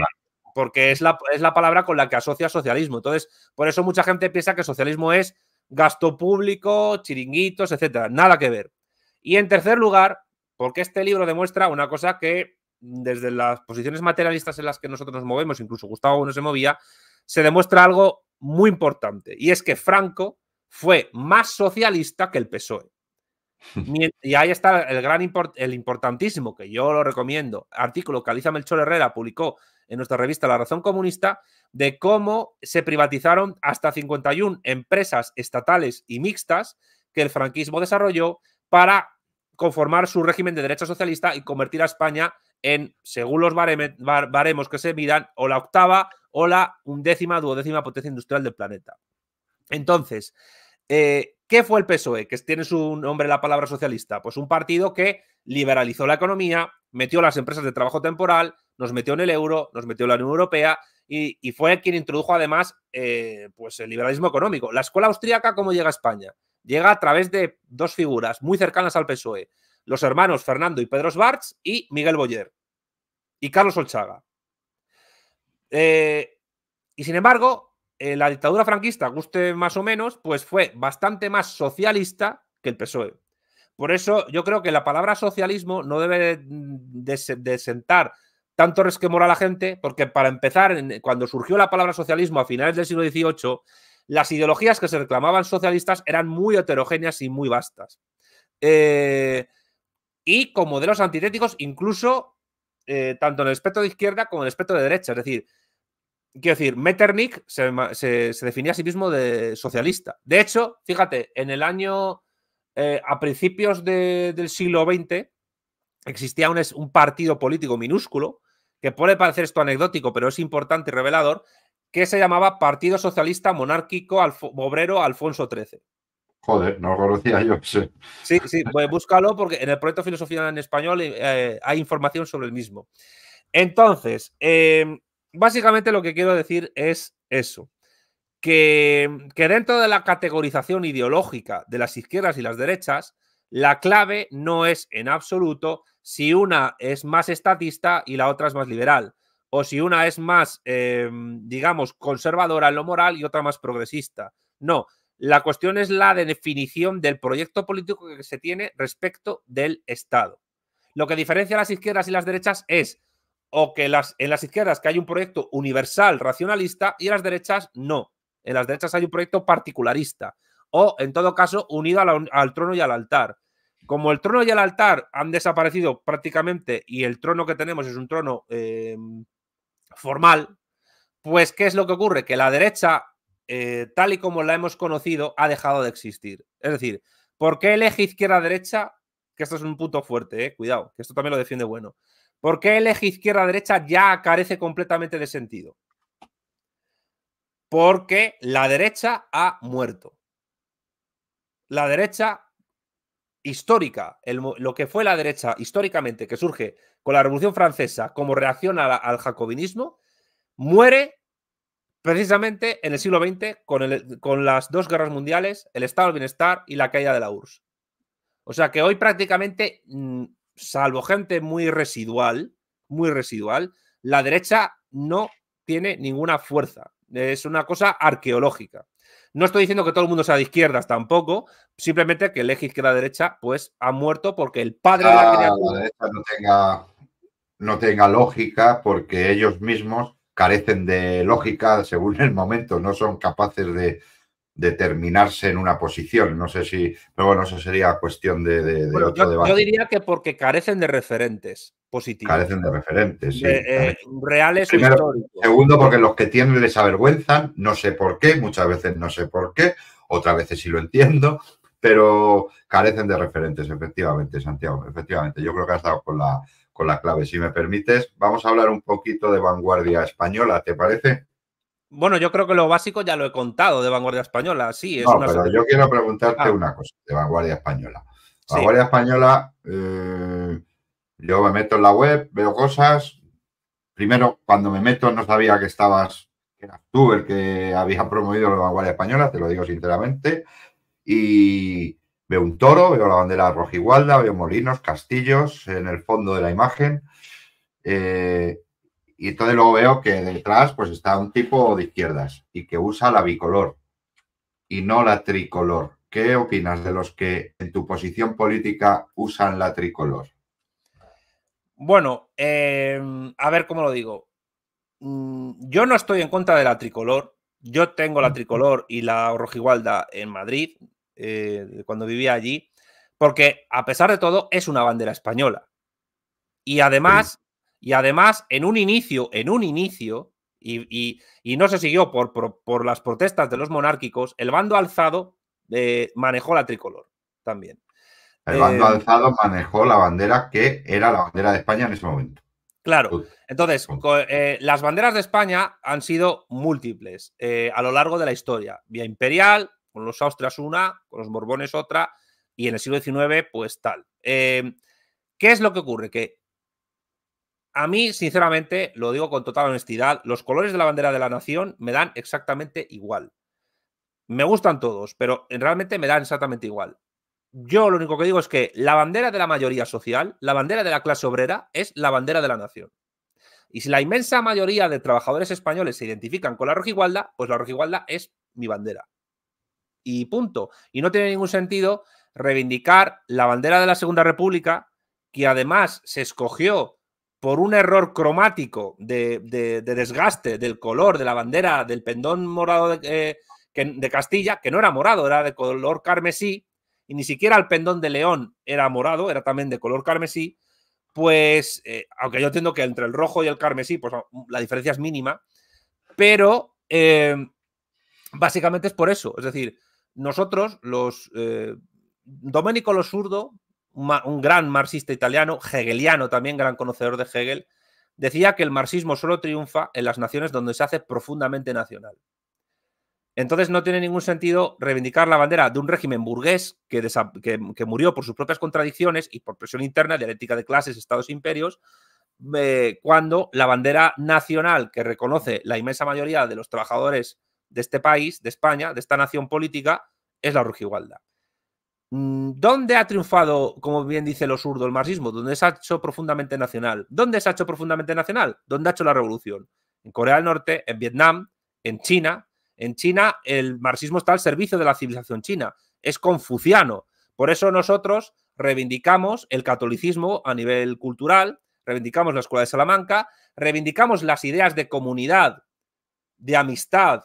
porque es la, palabra con la que asocia socialismo. Entonces, por eso mucha gente piensa que socialismo es gasto público, chiringuitos, etcétera. Nada que ver. Y en tercer lugar, porque este libro demuestra una cosa que desde las posiciones materialistas en las que nosotros nos movemos, incluso Gustavo no se movía, se demuestra algo muy importante. Y es que Franco fue más socialista que el PSOE. Y ahí está el gran el importantísimo, que yo lo recomiendo, artículo que Aliza Melchor Herrera publicó en nuestra revista La Razón Comunista, de cómo se privatizaron hasta 51 empresas estatales y mixtas que el franquismo desarrolló para conformar su régimen de derecha socialista y convertir a España en, según los baremos que se miran, o la octava o la undécima, duodécima potencia industrial del planeta. Entonces, eh, ¿Qué fue el PSOE? Que tiene su nombre la palabra socialista. Pues un partido que liberalizó la economía, metió las empresas de trabajo temporal, nos metió en el euro, nos metió en la Unión Europea y, fue quien introdujo además eh, pues el liberalismo económico. La escuela austríaca, ¿cómo llega a España? Llega a través de dos figuras muy cercanas al PSOE, los hermanos Fernando y Pedro Schwarz y Miguel Boyer y Carlos Olchaga. Eh, y sin embargo, eh, la dictadura franquista, guste más o menos, pues fue bastante más socialista que el PSOE. Por eso yo creo que la palabra socialismo no debe mm, de, sentar tanto resquemor a la gente, porque para empezar, cuando surgió la palabra socialismo a finales del siglo XVIII, las ideologías que se reclamaban socialistas eran muy heterogéneas y muy vastas. Eh, y con modelos antitéticos, incluso eh, tanto en el espectro de izquierda como en el espectro de derecha. Es decir, Quiero decir, Metternich se, definía a sí mismo de socialista. De hecho, fíjate, en el año, eh, a principios del siglo XX, existía un, un, partido político minúsculo, que puede parecer esto anecdótico, pero es importante y revelador, que se llamaba Partido Socialista Monárquico Obrero Alfonso XIII. Joder, no lo conocía yo. Sí, sí, sí pues búscalo porque en el proyecto Filosofía en Español eh, hay información sobre el mismo. Entonces, eh, básicamente lo que quiero decir es eso. Mm, que, dentro de la categorización ideológica de las izquierdas y las derechas, la clave no es en absoluto si una es más estatista y la otra es más liberal, o si una es más, eh, mm, digamos, conservadora en lo moral y otra más progresista. No, la cuestión es la definición del proyecto político que se tiene respecto del Estado. Lo que diferencia a las izquierdas y las derechas es o que las, en las izquierdas que hay un proyecto universal racionalista y en las derechas no. En las derechas hay un proyecto particularista o, en todo caso, unido al trono y al altar. Como el trono y el altar han desaparecido prácticamente y el trono que tenemos es un trono em, formal, pues ¿qué es lo que ocurre? Que la derecha, eh, tal y como la hemos conocido, ha dejado de existir. Es decir, ¿por qué el eje izquierda-derecha? Que esto es un punto fuerte, eh, cuidado, que esto también lo defiende bueno. ¿Por qué el eje izquierda-derecha ya carece completamente de sentido? Porque la derecha ha muerto. La derecha histórica, lo que fue la derecha históricamente, que surge con la Revolución Francesa como reacción al jacobinismo, muere precisamente en el siglo XX con, con, las dos guerras mundiales, el Estado del Bienestar y la caída de la URSS. O sea que hoy prácticamente mm, salvo gente muy residual, muy residual, la derecha no tiene ninguna fuerza. Es una cosa arqueológica. No estoy diciendo que todo el mundo sea de izquierdas tampoco, simplemente que el eje izquierda-derecha pues ha muerto porque el padre de la ah, no tenga lógica porque ellos mismos carecen de lógica según el momento, no son capaces de, determinarse en una posición. No sé si, luego bueno, eso sería cuestión de, otro debate. Yo diría que porque carecen de referentes positivos. Carecen de referentes, sí. Eh, reales Segundo, porque los que tienen les avergüenzan, no sé por qué, muchas veces no sé por qué, otras veces sí lo entiendo, pero carecen de referentes, efectivamente, Santiago, efectivamente. Yo creo que has dado con la, con la clave. Si me permites, vamos a hablar un poquito de vanguardia española, ¿te parece? Bueno, yo creo que lo básico ya lo he contado de Vanguardia Española, sí. Es no, pero yo quiero preguntarte ah. una cosa de Vanguardia Española. Vanguardia Española, eh, yo me meto en la web, veo cosas. Primero, cuando me meto no sabía que estabas, que eras tú el que habías promovido la Vanguardia Española, te lo digo sinceramente. Y veo un toro, veo la bandera rojigualda, veo molinos, castillos en el fondo de la imagen. Eh, y entonces luego veo que detrás pues está un tipo de izquierdas y que usa la bicolor y no la tricolor. ¿Qué opinas de los que en tu posición política usan la tricolor? Bueno, em, a ver cómo lo digo. Mm, yo no estoy en contra de la tricolor. Yo tengo la tricolor y la rojigualda en Madrid, eh, cuando vivía allí, porque a pesar de todo es una bandera española. Y además, y además, en un inicio, en un inicio, y, no se siguió por, por, las protestas de los monárquicos, el bando alzado eh, manejó la tricolor también. El bando eh, alzado manejó la bandera que era la bandera de España en ese momento. Claro. Entonces, eh, las banderas de España han sido múltiples a lo largo de la historia. Vía imperial, con los austrias una, con los morbones otra, y en el siglo XIX, pues tal. ¿Qué es lo que ocurre? Que a mí, sinceramente, lo digo con total honestidad, los colores de la bandera de la nación me dan exactamente igual. Me gustan todos, pero realmente me dan exactamente igual. Yo lo único que digo es que la bandera de la mayoría social, la bandera de la clase obrera, es la bandera de la nación. Y si la inmensa mayoría de trabajadores españoles se identifican con la rojigualda, pues la rojigualda es mi bandera. Y punto. Y no tiene ningún sentido reivindicar la bandera de la Segunda República, que además se escogió por un error cromático de, desgaste del color de la bandera del pendón morado eh, de, Castilla, que no era morado, era de color carmesí, y ni siquiera el pendón de León era morado, era también de color carmesí, pues, eh, aunque yo entiendo que entre el rojo y el carmesí, pues ah, la diferencia es mínima, pero eh, básicamente es por eso, es decir, nosotros los... Doménico zurdo un gran marxista italiano, hegeliano también, gran conocedor de Hegel, decía que el marxismo solo triunfa en las naciones donde se hace profundamente nacional. Entonces no tiene ningún sentido reivindicar la bandera de un régimen burgués que, que, murió por sus propias contradicciones y por presión interna, dialéctica de clases, estados, e imperios, eh, cuando la bandera nacional que reconoce la inmensa mayoría de los trabajadores de este país, de España, de esta nación política, es la rugigualdad. Mm, ¿Dónde ha triunfado, como bien dice lo zurdo, el marxismo? ¿Dónde se ha hecho profundamente nacional? ¿Dónde se ha hecho profundamente nacional? ¿Dónde ha hecho la revolución? En Corea del Norte, en Vietnam, en China. En China el marxismo está al servicio de la civilización china. Es confuciano. Por eso nosotros reivindicamos el catolicismo a nivel cultural, reivindicamos la escuela de Salamanca, reivindicamos las ideas de comunidad, de amistad,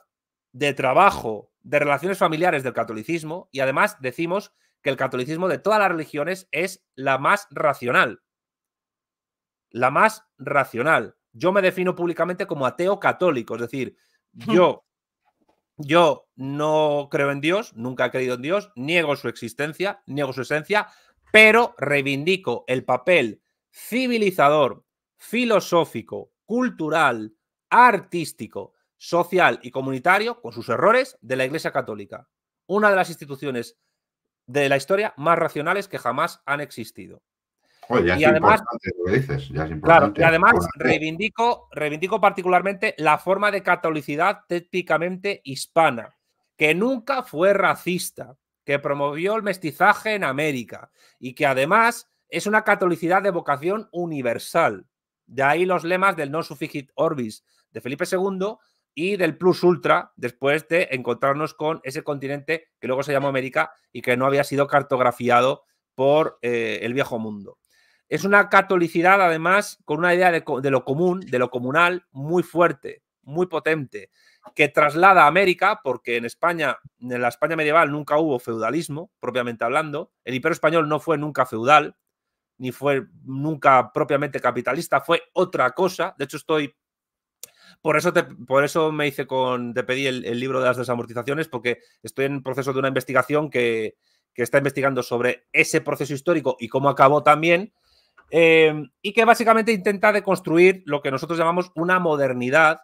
de trabajo, de relaciones familiares del catolicismo y además decimos que el catolicismo de todas las religiones es la más racional. La más racional. Yo me defino públicamente como ateo católico, es decir, hmm. yo, yo no creo en Dios, nunca he creído en Dios, niego su existencia, niego su esencia, pero reivindico el papel civilizador, filosófico, cultural, artístico, social y comunitario, con sus errores, de la Iglesia Católica. Una de las instituciones de la historia más racionales que jamás han existido. y además, y además reivindico, reivindico particularmente la forma de catolicidad típicamente hispana, que nunca fue racista, que promovió el mestizaje en América y que además es una catolicidad de vocación universal. De ahí los lemas del non sufficit orbis de Felipe II y del Plus Ultra después de encontrarnos con ese continente que luego se llamó América y que no había sido cartografiado por eh, el viejo mundo. Es una catolicidad, además, con una idea de, de, lo común, de lo comunal, muy fuerte, muy potente, que traslada a América, porque en España, en la España medieval, nunca hubo feudalismo, propiamente hablando. El imperio español no fue nunca feudal, ni fue nunca propiamente capitalista, fue otra cosa. De hecho, estoy por eso, por eso me hice con, te pedí el, libro de las desamortizaciones, porque estoy en proceso de una investigación que, está investigando sobre ese proceso histórico y cómo acabó también, em, y que básicamente intenta deconstruir lo que nosotros llamamos una modernidad,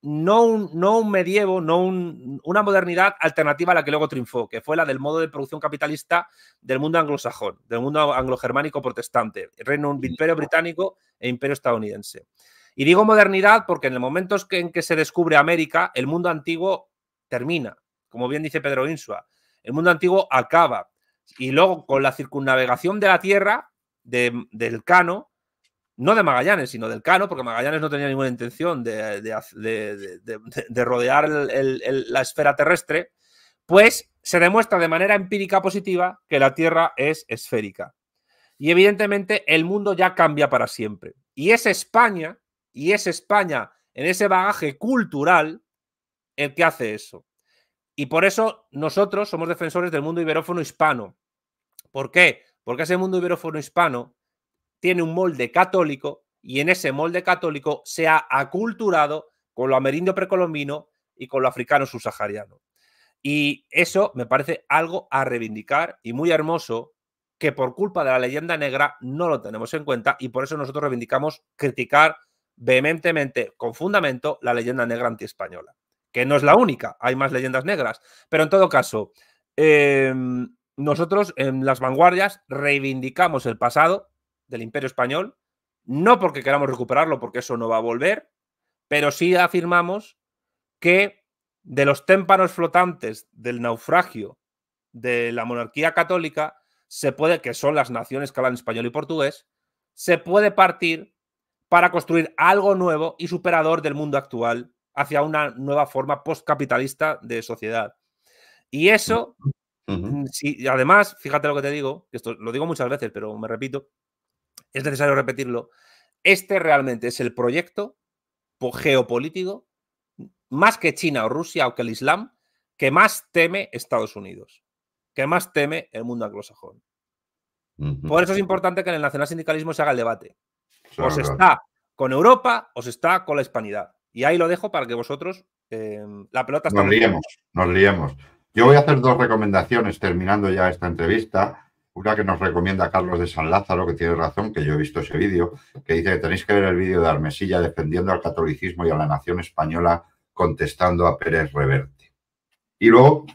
no un, no un medievo, no una modernidad alternativa a la que luego triunfó, que fue la del modo de producción capitalista del mundo anglosajón, del mundo anglogermánico protestante, Reino Imperio Británico e Imperio Estadounidense. Y digo modernidad porque en el momento en que se descubre América, el mundo antiguo termina, como bien dice Pedro Insua, el mundo antiguo acaba. Y luego con la circunnavegación de la Tierra, del Cano, no de Magallanes, sino del Cano, porque Magallanes no tenía ninguna intención de, rodear la esfera terrestre, pues se demuestra de manera empírica positiva que la Tierra es esférica. Y evidentemente el mundo ya cambia para siempre. Y es España y es España, en ese bagaje cultural, el que hace eso. Y por eso nosotros somos defensores del mundo iberófono hispano. ¿Por qué? Porque ese mundo iberófono hispano tiene un molde católico y en ese molde católico se ha aculturado con lo amerindio precolombino y con lo africano subsahariano. Y eso me parece algo a reivindicar y muy hermoso que por culpa de la leyenda negra no lo tenemos en cuenta y por eso nosotros reivindicamos criticar vehementemente, con fundamento, la leyenda negra antiespañola. Que no es la única, hay más leyendas negras. Pero en todo caso, em, nosotros en las vanguardias reivindicamos el pasado del imperio español, no porque queramos recuperarlo, porque eso no va a volver, pero sí afirmamos que de los témpanos flotantes del naufragio de la monarquía católica, se puede, que son las naciones que hablan español y portugués, se puede partir para construir algo nuevo y superador del mundo actual hacia una nueva forma postcapitalista de sociedad. Y eso, mm, además, fíjate lo que te digo, esto lo digo muchas veces, pero me repito, es necesario repetirlo, este realmente es el proyecto geopolítico, más que China o Rusia o que el Islam, que más teme Estados Unidos, que más teme el mundo anglosajón. Por eso es importante que en el nacional sindicalismo se haga el debate, os está con Europa, os está con la hispanidad. Y ahí lo dejo para que vosotros em, la pelota está. Nos liemos, nos liemos. Yo voy a hacer dos recomendaciones terminando ya esta entrevista. Una que nos recomienda Carlos de San Lázaro, que tiene razón, que yo he visto ese vídeo, que dice que tenéis que ver el vídeo de Armesilla defendiendo al catolicismo y a la nación española contestando a Pérez Reverte. Y luego,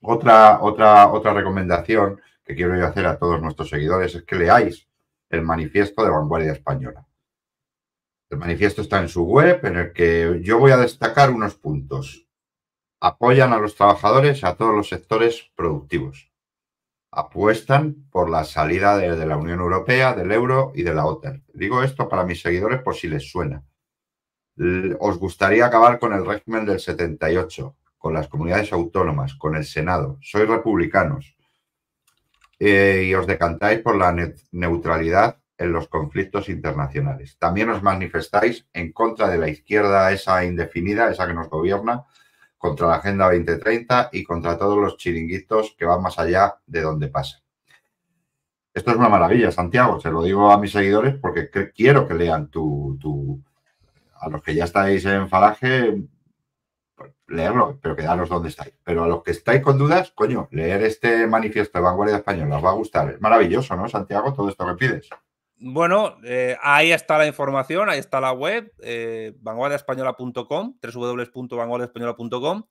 otra, otra, otra recomendación que quiero yo hacer a todos nuestros seguidores es que leáis el manifiesto de vanguardia española. El manifiesto está en su web, en el que yo voy a destacar unos puntos. Apoyan a los trabajadores, a todos los sectores productivos. Apuestan por la salida de, la Unión Europea, del euro y de la OTAN. Digo esto para mis seguidores por si les suena. Os gustaría acabar con el régimen del 78, con las comunidades autónomas, con el Senado. Sois republicanos. Eh, y os decantáis por la neutralidad en los conflictos internacionales. También os manifestáis en contra de la izquierda, esa indefinida, esa que nos gobierna, contra la Agenda 2030 y contra todos los chiringuitos que van más allá de donde pasan. Esto es una maravilla, Santiago, se lo digo a mis seguidores porque quiero que lean tu, tu a los que ya estáis en Falaje, leerlo, pero quedaros donde estáis. Pero a los que estáis con dudas, coño, leer este manifiesto de vanguardia española os va a gustar. Es maravilloso, ¿no, Santiago? Todo esto que pides. Bueno, eh, ahí está la información, ahí está la web, eh, vanguardiaespañola.com, www.vanguardiaespañola.com.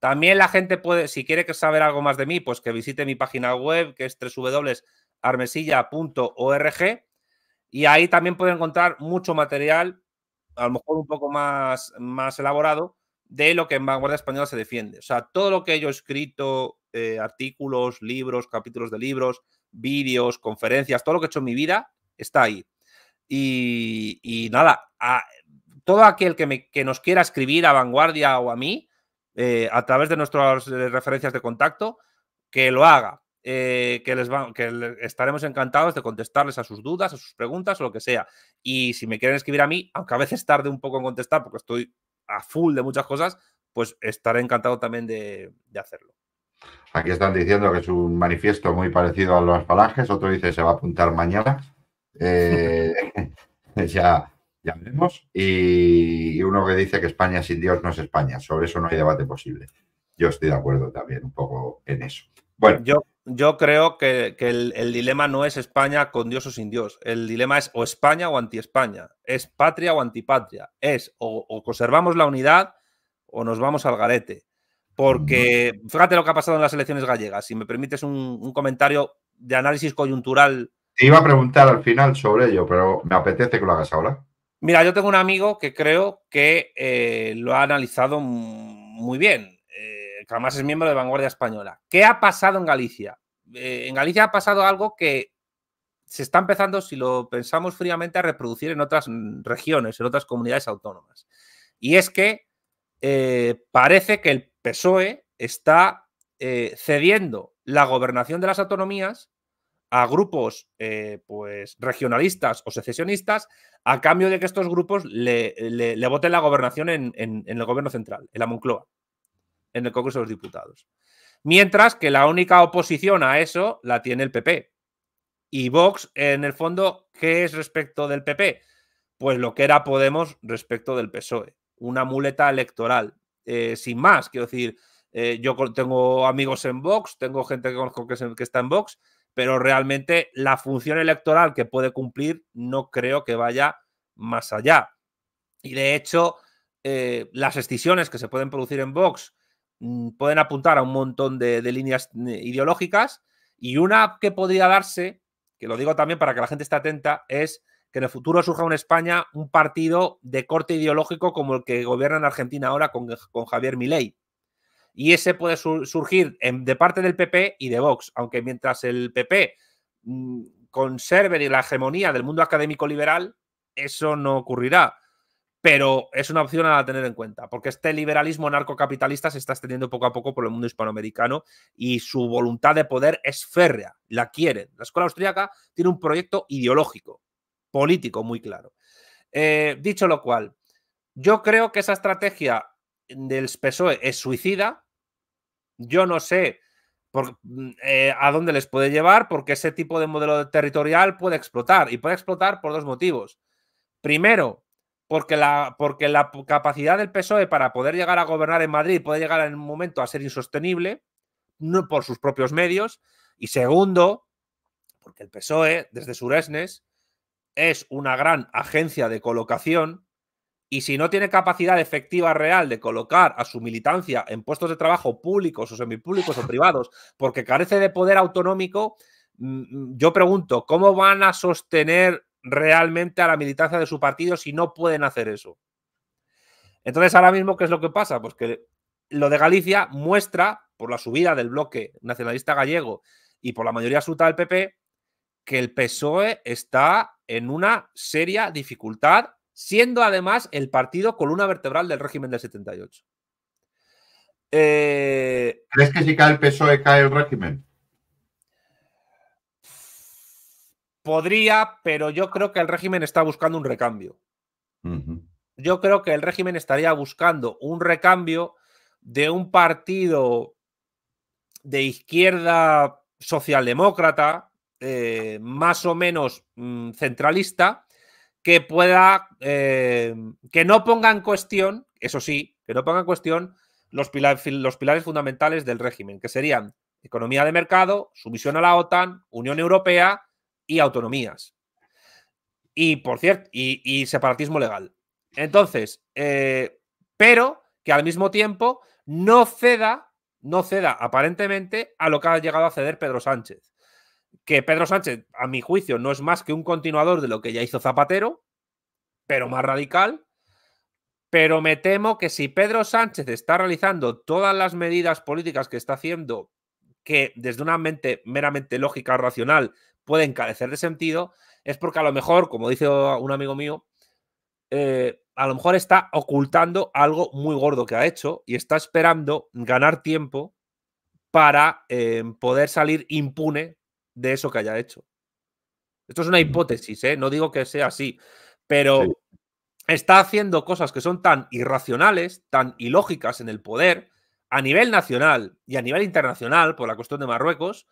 También la gente puede, si quiere saber algo más de mí, pues que visite mi página web, que es www.armesilla.org. Y ahí también puede encontrar mucho material, a lo mejor un poco más, más elaborado, de lo que en Vanguardia Española se defiende. O sea, todo lo que yo he escrito, eh, artículos, libros, capítulos de libros, vídeos, conferencias, todo lo que he hecho en mi vida está ahí. Y, nada, todo aquel que, nos quiera escribir a Vanguardia o a mí, eh, a través de nuestras eh, referencias de contacto, que lo haga. que, les que estaremos encantados de contestarles a sus dudas, a sus preguntas, o lo que sea. Y si me quieren escribir a mí, aunque a veces tarde un poco en contestar, porque estoy a full de muchas cosas, pues estaré encantado también de, hacerlo. Aquí están diciendo que es un manifiesto muy parecido a los falanges, otro dice se va a apuntar mañana. Eh, ya, ya Y, y, uno que dice que España sin Dios no es España. Sobre eso no hay debate posible. Yo estoy de acuerdo también un poco en eso. Bueno, yo yo creo que, el, dilema no es España con Dios o sin Dios. El dilema es o España o anti-España. Es patria o antipatria. Es o, conservamos la unidad o nos vamos al garete. Porque fíjate lo que ha pasado en las elecciones gallegas. Si me permites un, comentario de análisis coyuntural. Te iba a preguntar al final sobre ello, pero me apetece que lo hagas ahora. Mira, yo tengo un amigo que creo que eh, lo ha analizado muy bien Jamás es miembro de Vanguardia Española. ¿Qué ha pasado en Galicia? Eh, en Galicia ha pasado algo que se está empezando, si lo pensamos fríamente, a reproducir en otras mm, regiones, en otras comunidades autónomas. Y es que eh, parece que el PSOE está eh, cediendo la gobernación de las autonomías a grupos pues, regionalistas o secesionistas a cambio de que estos grupos le, voten la gobernación en, en, el gobierno central, en la Moncloa en el Congreso de los Diputados. Mientras que la única oposición a eso la tiene el PP. Y Vox, en el fondo, ¿qué es respecto del PP? Pues lo que era Podemos respecto del PSOE. Una muleta electoral, eh, sin más. Quiero decir, eh, yo tengo amigos en Vox, tengo gente que conozco que, está en Vox, pero realmente la función electoral que puede cumplir no creo que vaya más allá. Y de hecho, eh, las escisiones que se pueden producir en Vox Mm, pueden apuntar a un montón de, líneas eh, ideológicas y una que podría darse, que lo digo también para que la gente esté atenta, es que en el futuro surja en España un partido de corte ideológico como el que gobierna en Argentina ahora con, eh, Javier Milei. Y ese puede surgir de parte del PP y de Vox, aunque mientras el PP mm, conserve la hegemonía del mundo académico liberal, eso no ocurrirá pero es una opción a tener en cuenta, porque este liberalismo narcocapitalista se está extendiendo poco a poco por el mundo hispanoamericano y su voluntad de poder es férrea, la quieren. La escuela austríaca tiene un proyecto ideológico, político muy claro. Eh, dicho lo cual, yo creo que esa estrategia del PSOE es suicida. Yo no sé mm, eh, a dónde les puede llevar, porque ese tipo de modelo territorial puede explotar y puede explotar por dos motivos. Primero, porque la, porque la capacidad del PSOE para poder llegar a gobernar en Madrid puede llegar en un momento a ser insostenible no por sus propios medios. Y segundo, porque el PSOE, desde Suresnes, es una gran agencia de colocación y si no tiene capacidad efectiva real de colocar a su militancia en puestos de trabajo públicos o semipúblicos o privados, porque carece de poder autonómico, mm, mm, yo pregunto, ¿cómo van a sostener realmente a la militancia de su partido si no pueden hacer eso. Entonces, ahora mismo, ¿qué es lo que pasa? Pues que lo de Galicia muestra, por la subida del bloque nacionalista gallego y por la mayoría absoluta del PP, que el PSOE está en una seria dificultad, siendo además el partido columna vertebral del régimen del 78. Eh, ¿Crees que si cae el PSOE cae el régimen? Podría, pero yo creo que el régimen está buscando un recambio. Yo creo que el régimen estaría buscando un recambio de un partido de izquierda socialdemócrata, eh, más o menos mm, centralista, que pueda, eh, que no ponga en cuestión, eso sí, que no ponga en cuestión los, los pilares fundamentales del régimen, que serían economía de mercado, sumisión a la OTAN, Unión Europea y autonomías. Y, por cierto, y, separatismo legal. Entonces, eh, pero que al mismo tiempo no ceda, no ceda aparentemente a lo que ha llegado a ceder Pedro Sánchez. Que Pedro Sánchez, a mi juicio, no es más que un continuador de lo que ya hizo Zapatero, pero más radical. Pero me temo que si Pedro Sánchez está realizando todas las medidas políticas que está haciendo, que desde una mente meramente lógica, racional, pueden carecer de sentido, es porque a lo mejor, como dice un amigo mío, eh, a lo mejor está ocultando algo muy gordo que ha hecho y está esperando ganar tiempo para eh, poder salir impune de eso que haya hecho. Esto es una hipótesis, ¿eh? no digo que sea así, pero está haciendo cosas que son tan irracionales, tan ilógicas en el poder, a nivel nacional y a nivel internacional, por la cuestión de Marruecos,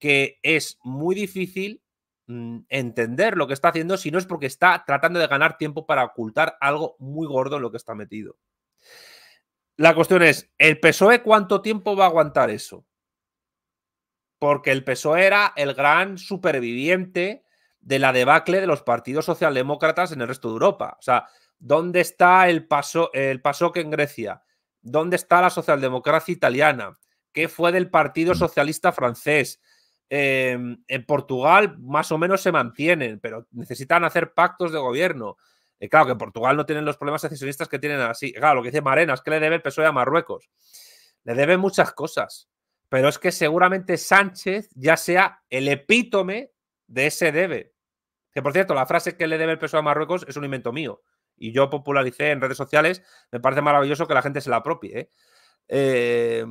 que es muy difícil mm, entender lo que está haciendo si no es porque está tratando de ganar tiempo para ocultar algo muy gordo en lo que está metido. La cuestión es, ¿el PSOE cuánto tiempo va a aguantar eso? Porque el PSOE era el gran superviviente de la debacle de los partidos socialdemócratas en el resto de Europa. O sea, ¿dónde está el, paso, e, el PASOK e en Grecia? ¿Dónde está la socialdemocracia italiana? ¿Qué fue del Partido mm. Socialista francés? Em, en Portugal más o menos se mantienen, pero necesitan hacer pactos de gobierno. y eh, claro que Portugal no tienen los problemas secesionistas que tienen así. Claro, lo que dice es que le debe el PSOE a Marruecos. Le debe muchas cosas, pero es que seguramente Sánchez ya sea el epítome de ese debe. Que por cierto, la frase que le debe el PSOE a Marruecos es un invento mío y yo popularicé en redes sociales. Me parece maravilloso que la gente se la apropie. ¿eh? eh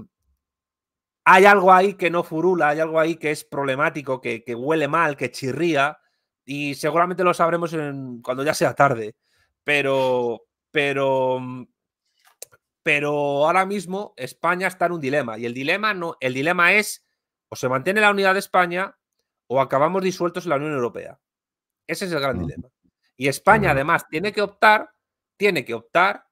hay algo ahí que no furula, hay algo ahí que es problemático, que, huele mal, que chirría, y seguramente lo sabremos cuando ya sea tarde. Pero, pero, pero ahora mismo España está en un dilema, y el dilema, no, el dilema es o se mantiene la unidad de España o acabamos disueltos en la Unión Europea. Ese es el gran dilema. Y España, además, tiene que optar, tiene que optar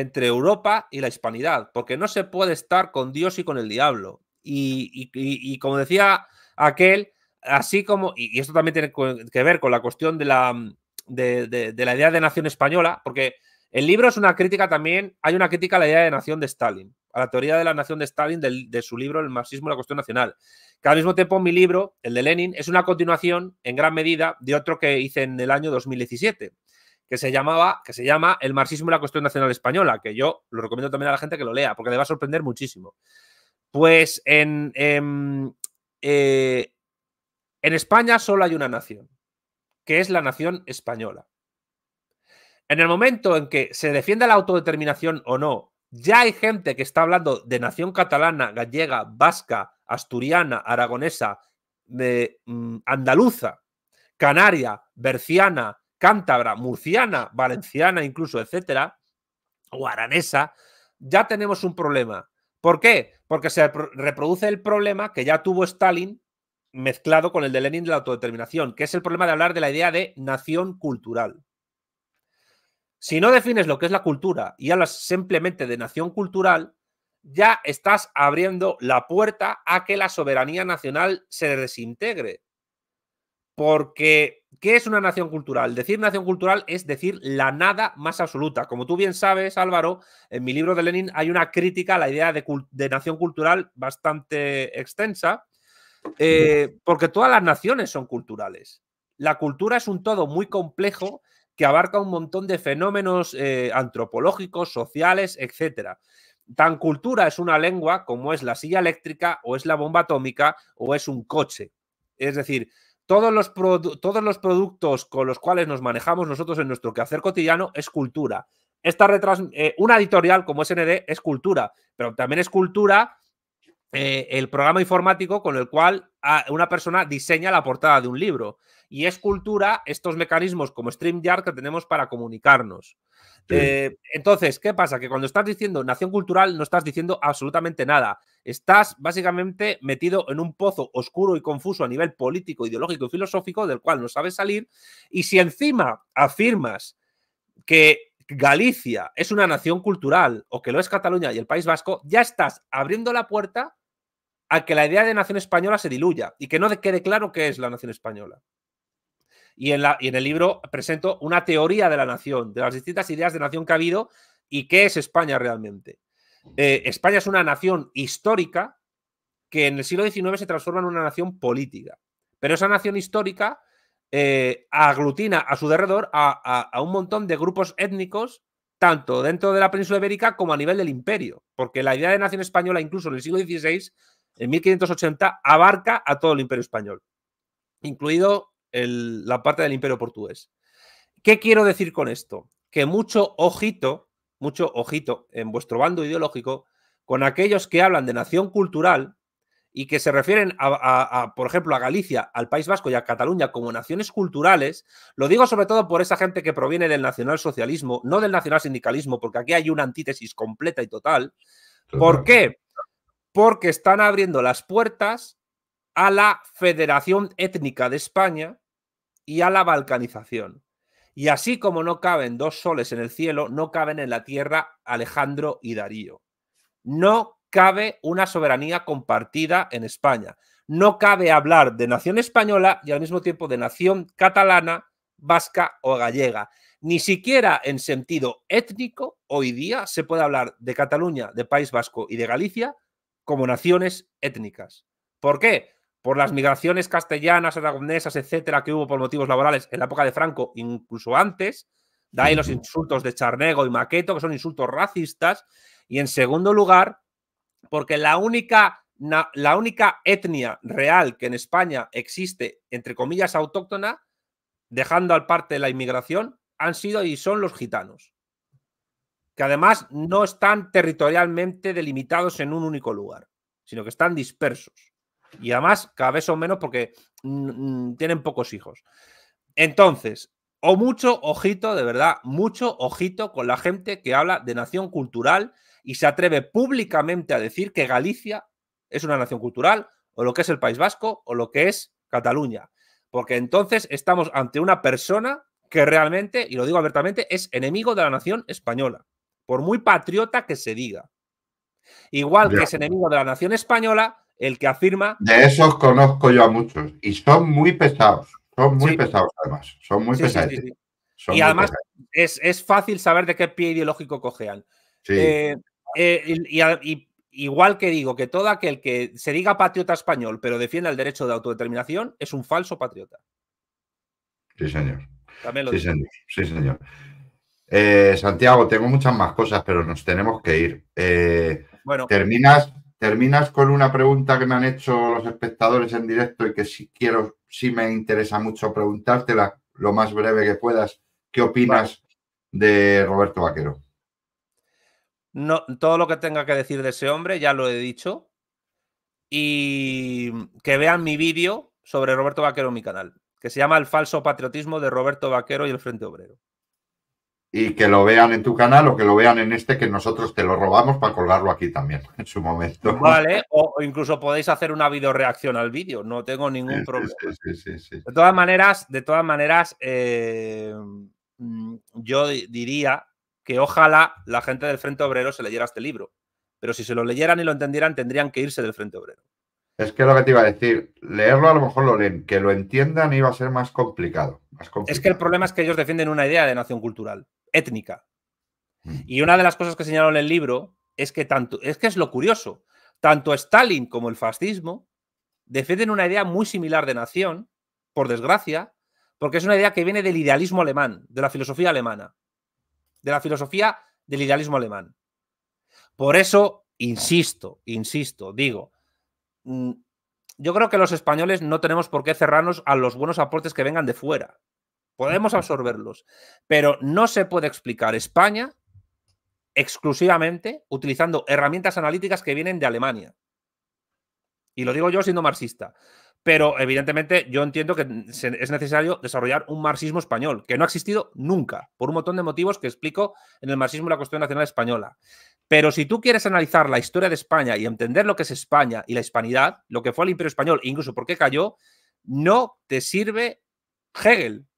entre Europa y la hispanidad, porque no se puede estar con Dios y con el diablo. Y, como decía aquel, así como, y, esto también tiene que ver con la cuestión de la, mm, de, la idea de nación española, porque el libro es una crítica también, hay una crítica a la idea de nación de Stalin, a la teoría de la nación de Stalin de su libro El marxismo y la cuestión nacional, que al mismo tiempo mi libro, el de Lenin, es una continuación en gran medida de otro que hice en el año 2017, que se, llamaba, que se llama El marxismo y la cuestión nacional española, que yo lo recomiendo también a la gente que lo lea, porque le va a sorprender muchísimo. Pues en, em, eh, en, España solo hay una nación, que es la nación española. En el momento en que se defienda la autodeterminación o no, ya hay gente que está hablando de nación catalana, gallega, vasca, asturiana, aragonesa, de, mm, andaluza, canaria, berciana, cántabra, murciana, valenciana incluso, etcétera, o aranesa, ya tenemos un problema. ¿Por qué? Porque se reproduce el problema que ya tuvo Stalin mezclado con el de Lenin de la autodeterminación, que es el problema de hablar de la idea de nación cultural. Si no defines lo que es la cultura y hablas simplemente de nación cultural, ya estás abriendo la puerta a que la soberanía nacional se desintegre. Porque, ¿qué es una nación cultural? Decir nación cultural es decir la nada más absoluta. Como tú bien sabes, Álvaro, en mi libro de Lenin hay una crítica a la idea de, nación cultural bastante extensa, eh, porque todas las naciones son culturales. La cultura es un todo muy complejo que abarca un montón de fenómenos eh, antropológicos, sociales, etc. Tan cultura es una lengua como es la silla eléctrica o es la bomba atómica o es un coche. Es decir, todos los, todos los productos con los cuales nos manejamos nosotros en nuestro quehacer cotidiano es cultura. Esta eh, una editorial como SND es cultura, pero también es cultura eh, el programa informático con el cual ah, una persona diseña la portada de un libro. Y es cultura estos mecanismos como StreamYard que tenemos para comunicarnos. Eh, entonces, ¿qué pasa? Que cuando estás diciendo nación cultural no estás diciendo absolutamente nada estás básicamente metido en un pozo oscuro y confuso a nivel político, ideológico y filosófico del cual no sabes salir. Y si encima afirmas que Galicia es una nación cultural o que lo es Cataluña y el País Vasco, ya estás abriendo la puerta a que la idea de nación española se diluya y que no quede claro qué es la nación española. Y en, la, y en el libro presento una teoría de la nación, de las distintas ideas de nación que ha habido y qué es España realmente. Eh, España es una nación histórica que en el siglo XIX se transforma en una nación política. Pero esa nación histórica eh, aglutina a su derredor a, un montón de grupos étnicos, tanto dentro de la península ibérica como a nivel del imperio. Porque la idea de nación española, incluso en el siglo XVI, en 1580, abarca a todo el imperio español, incluido la parte del imperio portugués. ¿Qué quiero decir con esto? Que mucho ojito mucho ojito en vuestro bando ideológico con aquellos que hablan de nación cultural y que se refieren a, por ejemplo, a Galicia, al País Vasco y a Cataluña como naciones culturales, lo digo sobre todo por esa gente que proviene del nacionalsocialismo, no del nacional sindicalismo, porque aquí hay una antítesis completa y total. ¿Por qué? Porque están abriendo las puertas a la Federación Étnica de España y a la balcanización. Y así como no caben dos soles en el cielo, no caben en la tierra Alejandro y Darío. No cabe una soberanía compartida en España. No cabe hablar de nación española y al mismo tiempo de nación catalana, vasca o gallega. Ni siquiera en sentido étnico, hoy día se puede hablar de Cataluña, de País Vasco y de Galicia como naciones étnicas. ¿Por qué? por las migraciones castellanas, aragonesas, etcétera, que hubo por motivos laborales en la época de Franco, incluso antes. De ahí los insultos de Charnego y Maqueto, que son insultos racistas. Y en segundo lugar, porque la única, la única etnia real que en España existe, entre comillas, autóctona, dejando al parte la inmigración, han sido y son los gitanos. Que además no están territorialmente delimitados en un único lugar, sino que están dispersos. Y además, cada vez son menos porque tienen pocos hijos. Entonces, o mucho ojito, de verdad, mucho ojito con la gente que habla de nación cultural y se atreve públicamente a decir que Galicia es una nación cultural, o lo que es el País Vasco, o lo que es Cataluña. Porque entonces estamos ante una persona que realmente, y lo digo abiertamente, es enemigo de la nación española, por muy patriota que se diga. Igual que es enemigo de la nación española, el que afirma. De esos conozco yo a muchos y son muy pesados. Son muy pesados, además. Son muy pesados. y además es, fácil saber de qué pie ideológico cojean. Eh, eh, y, igual que digo que todo aquel que se diga patriota español pero defienda el derecho de autodeterminación es un falso patriota. Sí, señor. También Señor. Sí, señor. Eh, Santiago, tengo muchas más cosas, pero nos tenemos que ir. bueno. Terminas terminas con una pregunta que me han hecho los espectadores en directo y que si quiero, sí si me interesa mucho preguntártela lo más breve que puedas. ¿Qué opinas de Roberto Vaquero? No, todo lo que tenga que decir de ese hombre ya lo he dicho. Y que vean mi vídeo sobre Roberto Vaquero en mi canal, que se llama El falso patriotismo de Roberto Vaquero y el Frente Obrero y que lo vean en tu canal o que lo vean en este que nosotros te lo robamos para colgarlo aquí también en su momento. Vale, o incluso podéis hacer una videoreacción al vídeo, no tengo ningún problema. de todas maneras, de todas maneras, eh, mm, yo diría que ojalá la gente del Frente Obrero se leyera este libro. Pero si se lo leyeran y lo entendieran, tendrían que irse del Frente Obrero. Es que lo que te iba a decir, leerlo a lo mejor lo leen, que lo entiendan iba a ser más complicado. Es que el problema es que ellos defienden una idea de nación cultural étnica. Mm. Y una de las cosas que señaló en el libro es que tanto, es que es lo curioso, tanto Stalin como el fascismo defienden una idea muy similar de nación, por desgracia, porque es una idea que viene del idealismo alemán, de la filosofía alemana, de la filosofía del idealismo alemán. Por eso, insisto, insisto, digo, mm, yo creo que los españoles no tenemos por qué cerrarnos a los buenos aportes que vengan de fuera podemos absorberlos, pero no se puede explicar España exclusivamente utilizando herramientas analíticas que vienen de Alemania. Y lo digo yo siendo marxista. Pero evidentemente yo entiendo que es necesario desarrollar un marxismo español, que no ha existido nunca, por un montón de motivos que explico en el marxismo y la cuestión nacional española. Pero si tú quieres analizar la historia de España y entender lo que es España y la hispanidad, lo que fue el imperio español, e incluso por qué cayó, no te sirve Hegel,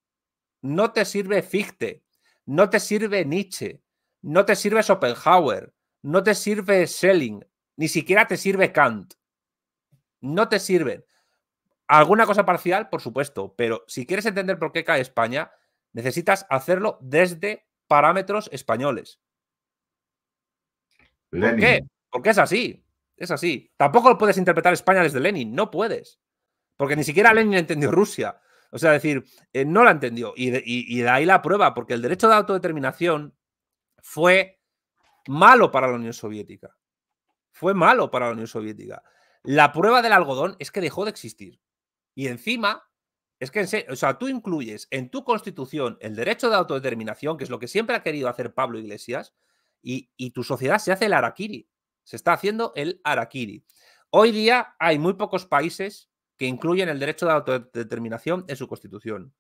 no te sirve Fichte, no te sirve Nietzsche, no te sirve Schopenhauer, no te sirve Schelling, ni siquiera te sirve Kant. No te sirven. Alguna cosa parcial, por supuesto, pero si quieres entender por qué cae España, necesitas hacerlo desde parámetros españoles. ¿Por qué? Porque es así. Es así. Tampoco lo puedes interpretar España desde Lenin. No puedes. Porque ni siquiera Lenin entendió Rusia. O sea, decir, eh, no la entendió. Y de, ahí la prueba, porque el derecho de autodeterminación fue malo para la Unión Soviética. Fue malo para la Unión Soviética. La prueba del algodón es que dejó de existir. Y encima, es que, o sea, tú incluyes en tu constitución el derecho de autodeterminación, que es lo que siempre ha querido hacer Pablo Iglesias, y, y tu sociedad se hace el araquiri. Se está haciendo el araquiri. Hoy día hay muy pocos países que incluyen el derecho de autodeterminación en su constitución.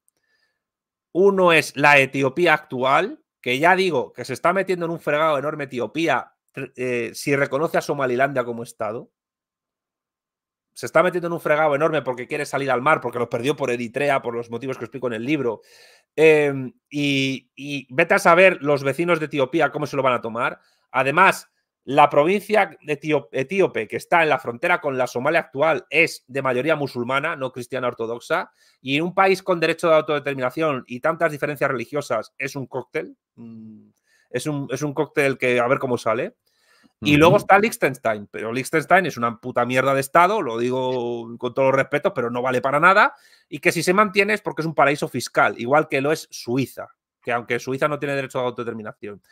Uno es la Etiopía actual, que ya digo que se está metiendo en un fregado enorme Etiopía eh, si reconoce a Somalilandia como Estado. Se está metiendo en un fregado enorme porque quiere salir al mar, porque lo perdió por Eritrea, por los motivos que explico en el libro. Em, y, y vete a saber los vecinos de Etiopía cómo se lo van a tomar. Además, la provincia etíope, que está en la frontera con la Somalia actual, es de mayoría musulmana, no cristiana ortodoxa, y en un país con derecho de autodeterminación y tantas diferencias religiosas es un cóctel. Mm, es un, cóctel que a ver cómo sale. Y luego está Liechtenstein, pero Liechtenstein es una puta mierda de Estado, lo digo con todos los respetos, pero no vale para nada, y que si se mantiene es porque es un paraíso fiscal, igual que lo es Suiza, que aunque Suiza no tiene derecho a autodeterminación.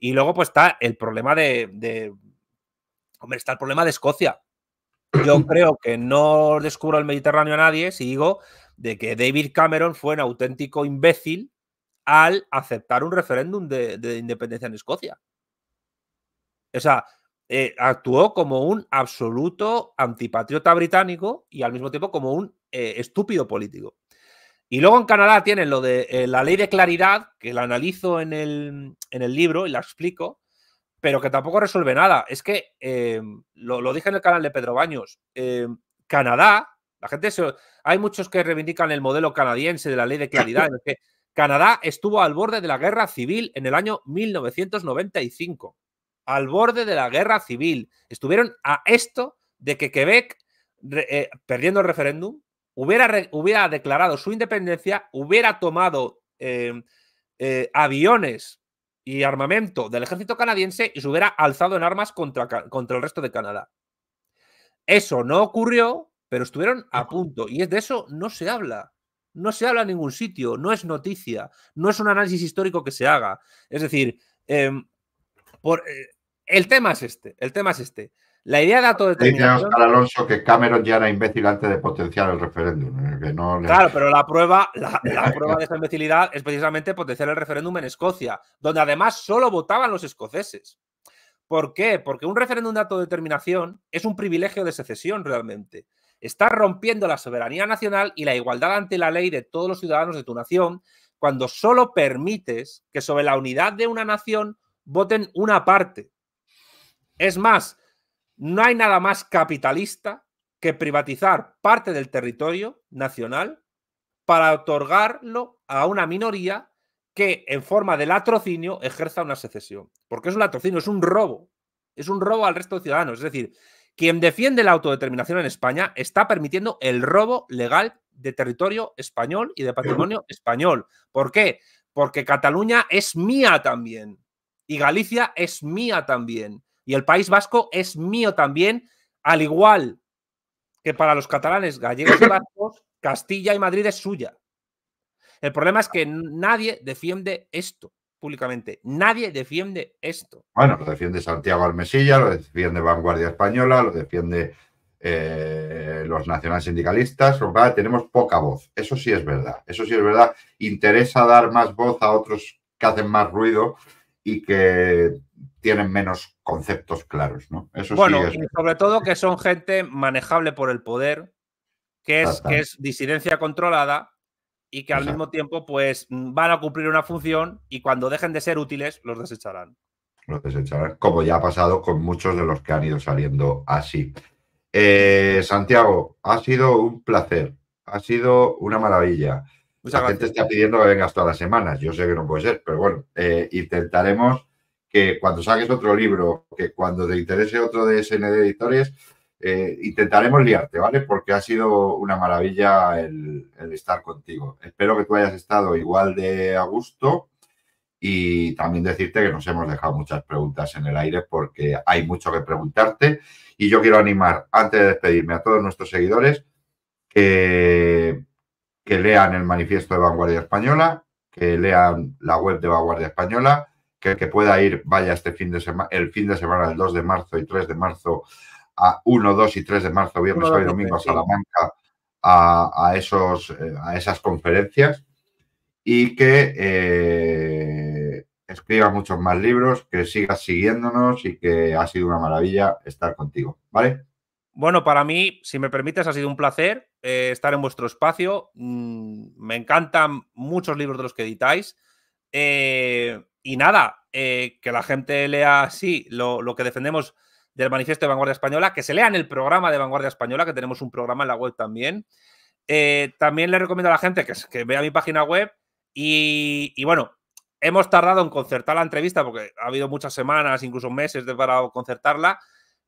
Y luego, pues está el problema de, está el problema de Escocia. Yo creo que no descubro el Mediterráneo a nadie si digo de que David Cameron fue un auténtico imbécil al aceptar un referéndum de, independencia en Escocia. O sea, eh, actuó como un absoluto antipatriota británico y al mismo tiempo como un eh, estúpido político. Y luego en Canadá tienen lo de eh, la ley de claridad, que la analizo en el, libro y la explico, pero que tampoco resuelve nada. Es que, em, lo, dije en el canal de Pedro Baños, em, Canadá, la gente, hay muchos que reivindican el modelo canadiense de la ley de claridad, en que Canadá estuvo al borde de la guerra civil en el año 1995. Al borde de la guerra civil. Estuvieron a esto de que Quebec, eh, perdiendo el referéndum, hubiera, declarado su independencia, hubiera tomado em, eh, aviones y armamento del ejército canadiense y se hubiera alzado en armas contra, contra el resto de Canadá. Eso no ocurrió, pero estuvieron a punto. Y es de eso no se habla. No se habla en ningún sitio, no es noticia, no es un análisis histórico que se haga. Es decir, em, por, eh, el tema es este, el tema es este. La idea de autodeterminación. Dice Alonso que Cameron ya era imbécil antes de potenciar el referéndum. ¿eh? Claro, pero la prueba, la, prueba de esa imbecilidad es precisamente potenciar el referéndum en Escocia, donde además solo votaban los escoceses. ¿Por qué? Porque un referéndum de autodeterminación es un privilegio de secesión realmente. Estás rompiendo la soberanía nacional y la igualdad ante la ley de todos los ciudadanos de tu nación cuando solo permites que sobre la unidad de una nación voten una parte. Es más, no hay nada más capitalista que privatizar parte del territorio nacional para otorgarlo a una minoría que en forma de latrocinio ejerza una secesión. Porque es un latrocinio, es un robo. Es un robo al resto de ciudadanos. Es decir, quien defiende la autodeterminación en España está permitiendo el robo legal de territorio español y de patrimonio español. ¿Por qué? Porque Cataluña es mía también. Y Galicia es mía también. Y el País Vasco es mío también, al igual que para los catalanes, gallegos y vascos, Castilla y Madrid es suya. El problema es que nadie defiende esto públicamente. Nadie defiende esto. Bueno, lo defiende Santiago Armesilla, lo defiende Vanguardia Española, lo defiende eh, los nacionales sindicalistas. Tenemos poca voz. Eso sí es verdad. Eso sí es verdad. Interesa dar más voz a otros que hacen más ruido y que tienen menos conceptos claros, ¿no? bueno, sobre todo que son gente manejable por el poder, que es, disidencia controlada y que al mismo tiempo pues van a cumplir una función y cuando dejen de ser útiles los desecharán. Los desecharán, como ya ha pasado con muchos de los que han ido saliendo así. Eh, Santiago, ha sido un placer, ha sido una maravilla. la gente está pidiendo que vengas todas las semanas, yo sé que no puede ser, pero bueno, eh, intentaremos que cuando saques este otro libro, que cuando te interese otro de de Editores, eh, intentaremos liarte, ¿vale? Porque ha sido una maravilla el, estar contigo. Espero que tú hayas estado igual de a gusto y también decirte que nos hemos dejado muchas preguntas en el aire porque hay mucho que preguntarte y yo quiero animar, antes de despedirme a todos nuestros seguidores, que lean el manifiesto de Vanguardia Española, que lean la web de Vanguardia Española que pueda ir vaya este fin de semana, el fin de semana del 2 de marzo y 3 de marzo, a 1, 2 y 3 de marzo, viernes, sábado y domingo a Salamanca, a, esos, eh, a esas conferencias y que eh, escriba muchos más libros, que sigas siguiéndonos y que ha sido una maravilla estar contigo, ¿vale? Bueno, para mí, si me permites, ha sido un placer eh, estar en vuestro espacio. Mm, me encantan muchos libros de los que editáis y nada, eh, que la gente lea así lo, que defendemos del manifiesto de Vanguardia Española, que se lea en el programa de Vanguardia Española, que tenemos un programa en la web también. Eh, también le recomiendo a la gente que, que vea mi página web y, y, bueno, hemos tardado en concertar la entrevista porque ha habido muchas semanas, incluso meses de, para concertarla,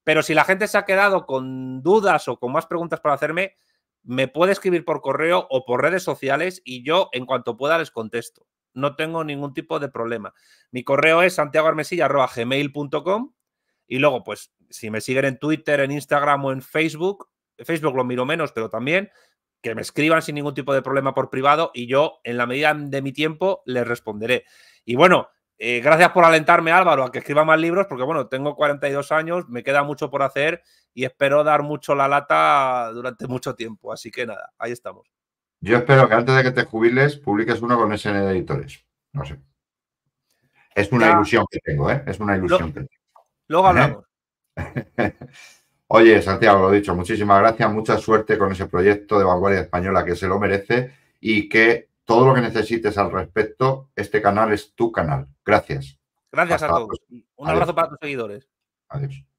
pero si la gente se ha quedado con dudas o con más preguntas para hacerme, me puede escribir por correo o por redes sociales y yo en cuanto pueda les contesto no tengo ningún tipo de problema. Mi correo es santiagoarmesilla.gmail.com y luego, pues, si me siguen en Twitter, en Instagram o en Facebook, Facebook lo miro menos, pero también que me escriban sin ningún tipo de problema por privado y yo, en la medida de mi tiempo, les responderé. Y bueno, eh, gracias por alentarme, Álvaro, a que escriba más libros, porque bueno, tengo 42 años, me queda mucho por hacer y espero dar mucho la lata durante mucho tiempo. Así que nada, ahí estamos. Yo espero que antes de que te jubiles publiques uno con SN Editores. No sé. Es una ilusión que tengo, ¿eh? Es una ilusión que tengo. Luego ¿Eh? hablamos. Oye, Santiago, lo dicho, muchísimas gracias, mucha suerte con ese proyecto de vanguardia española que se lo merece y que todo lo que necesites al respecto, este canal es tu canal. Gracias. Gracias a todos. Un abrazo para tus seguidores. Adiós.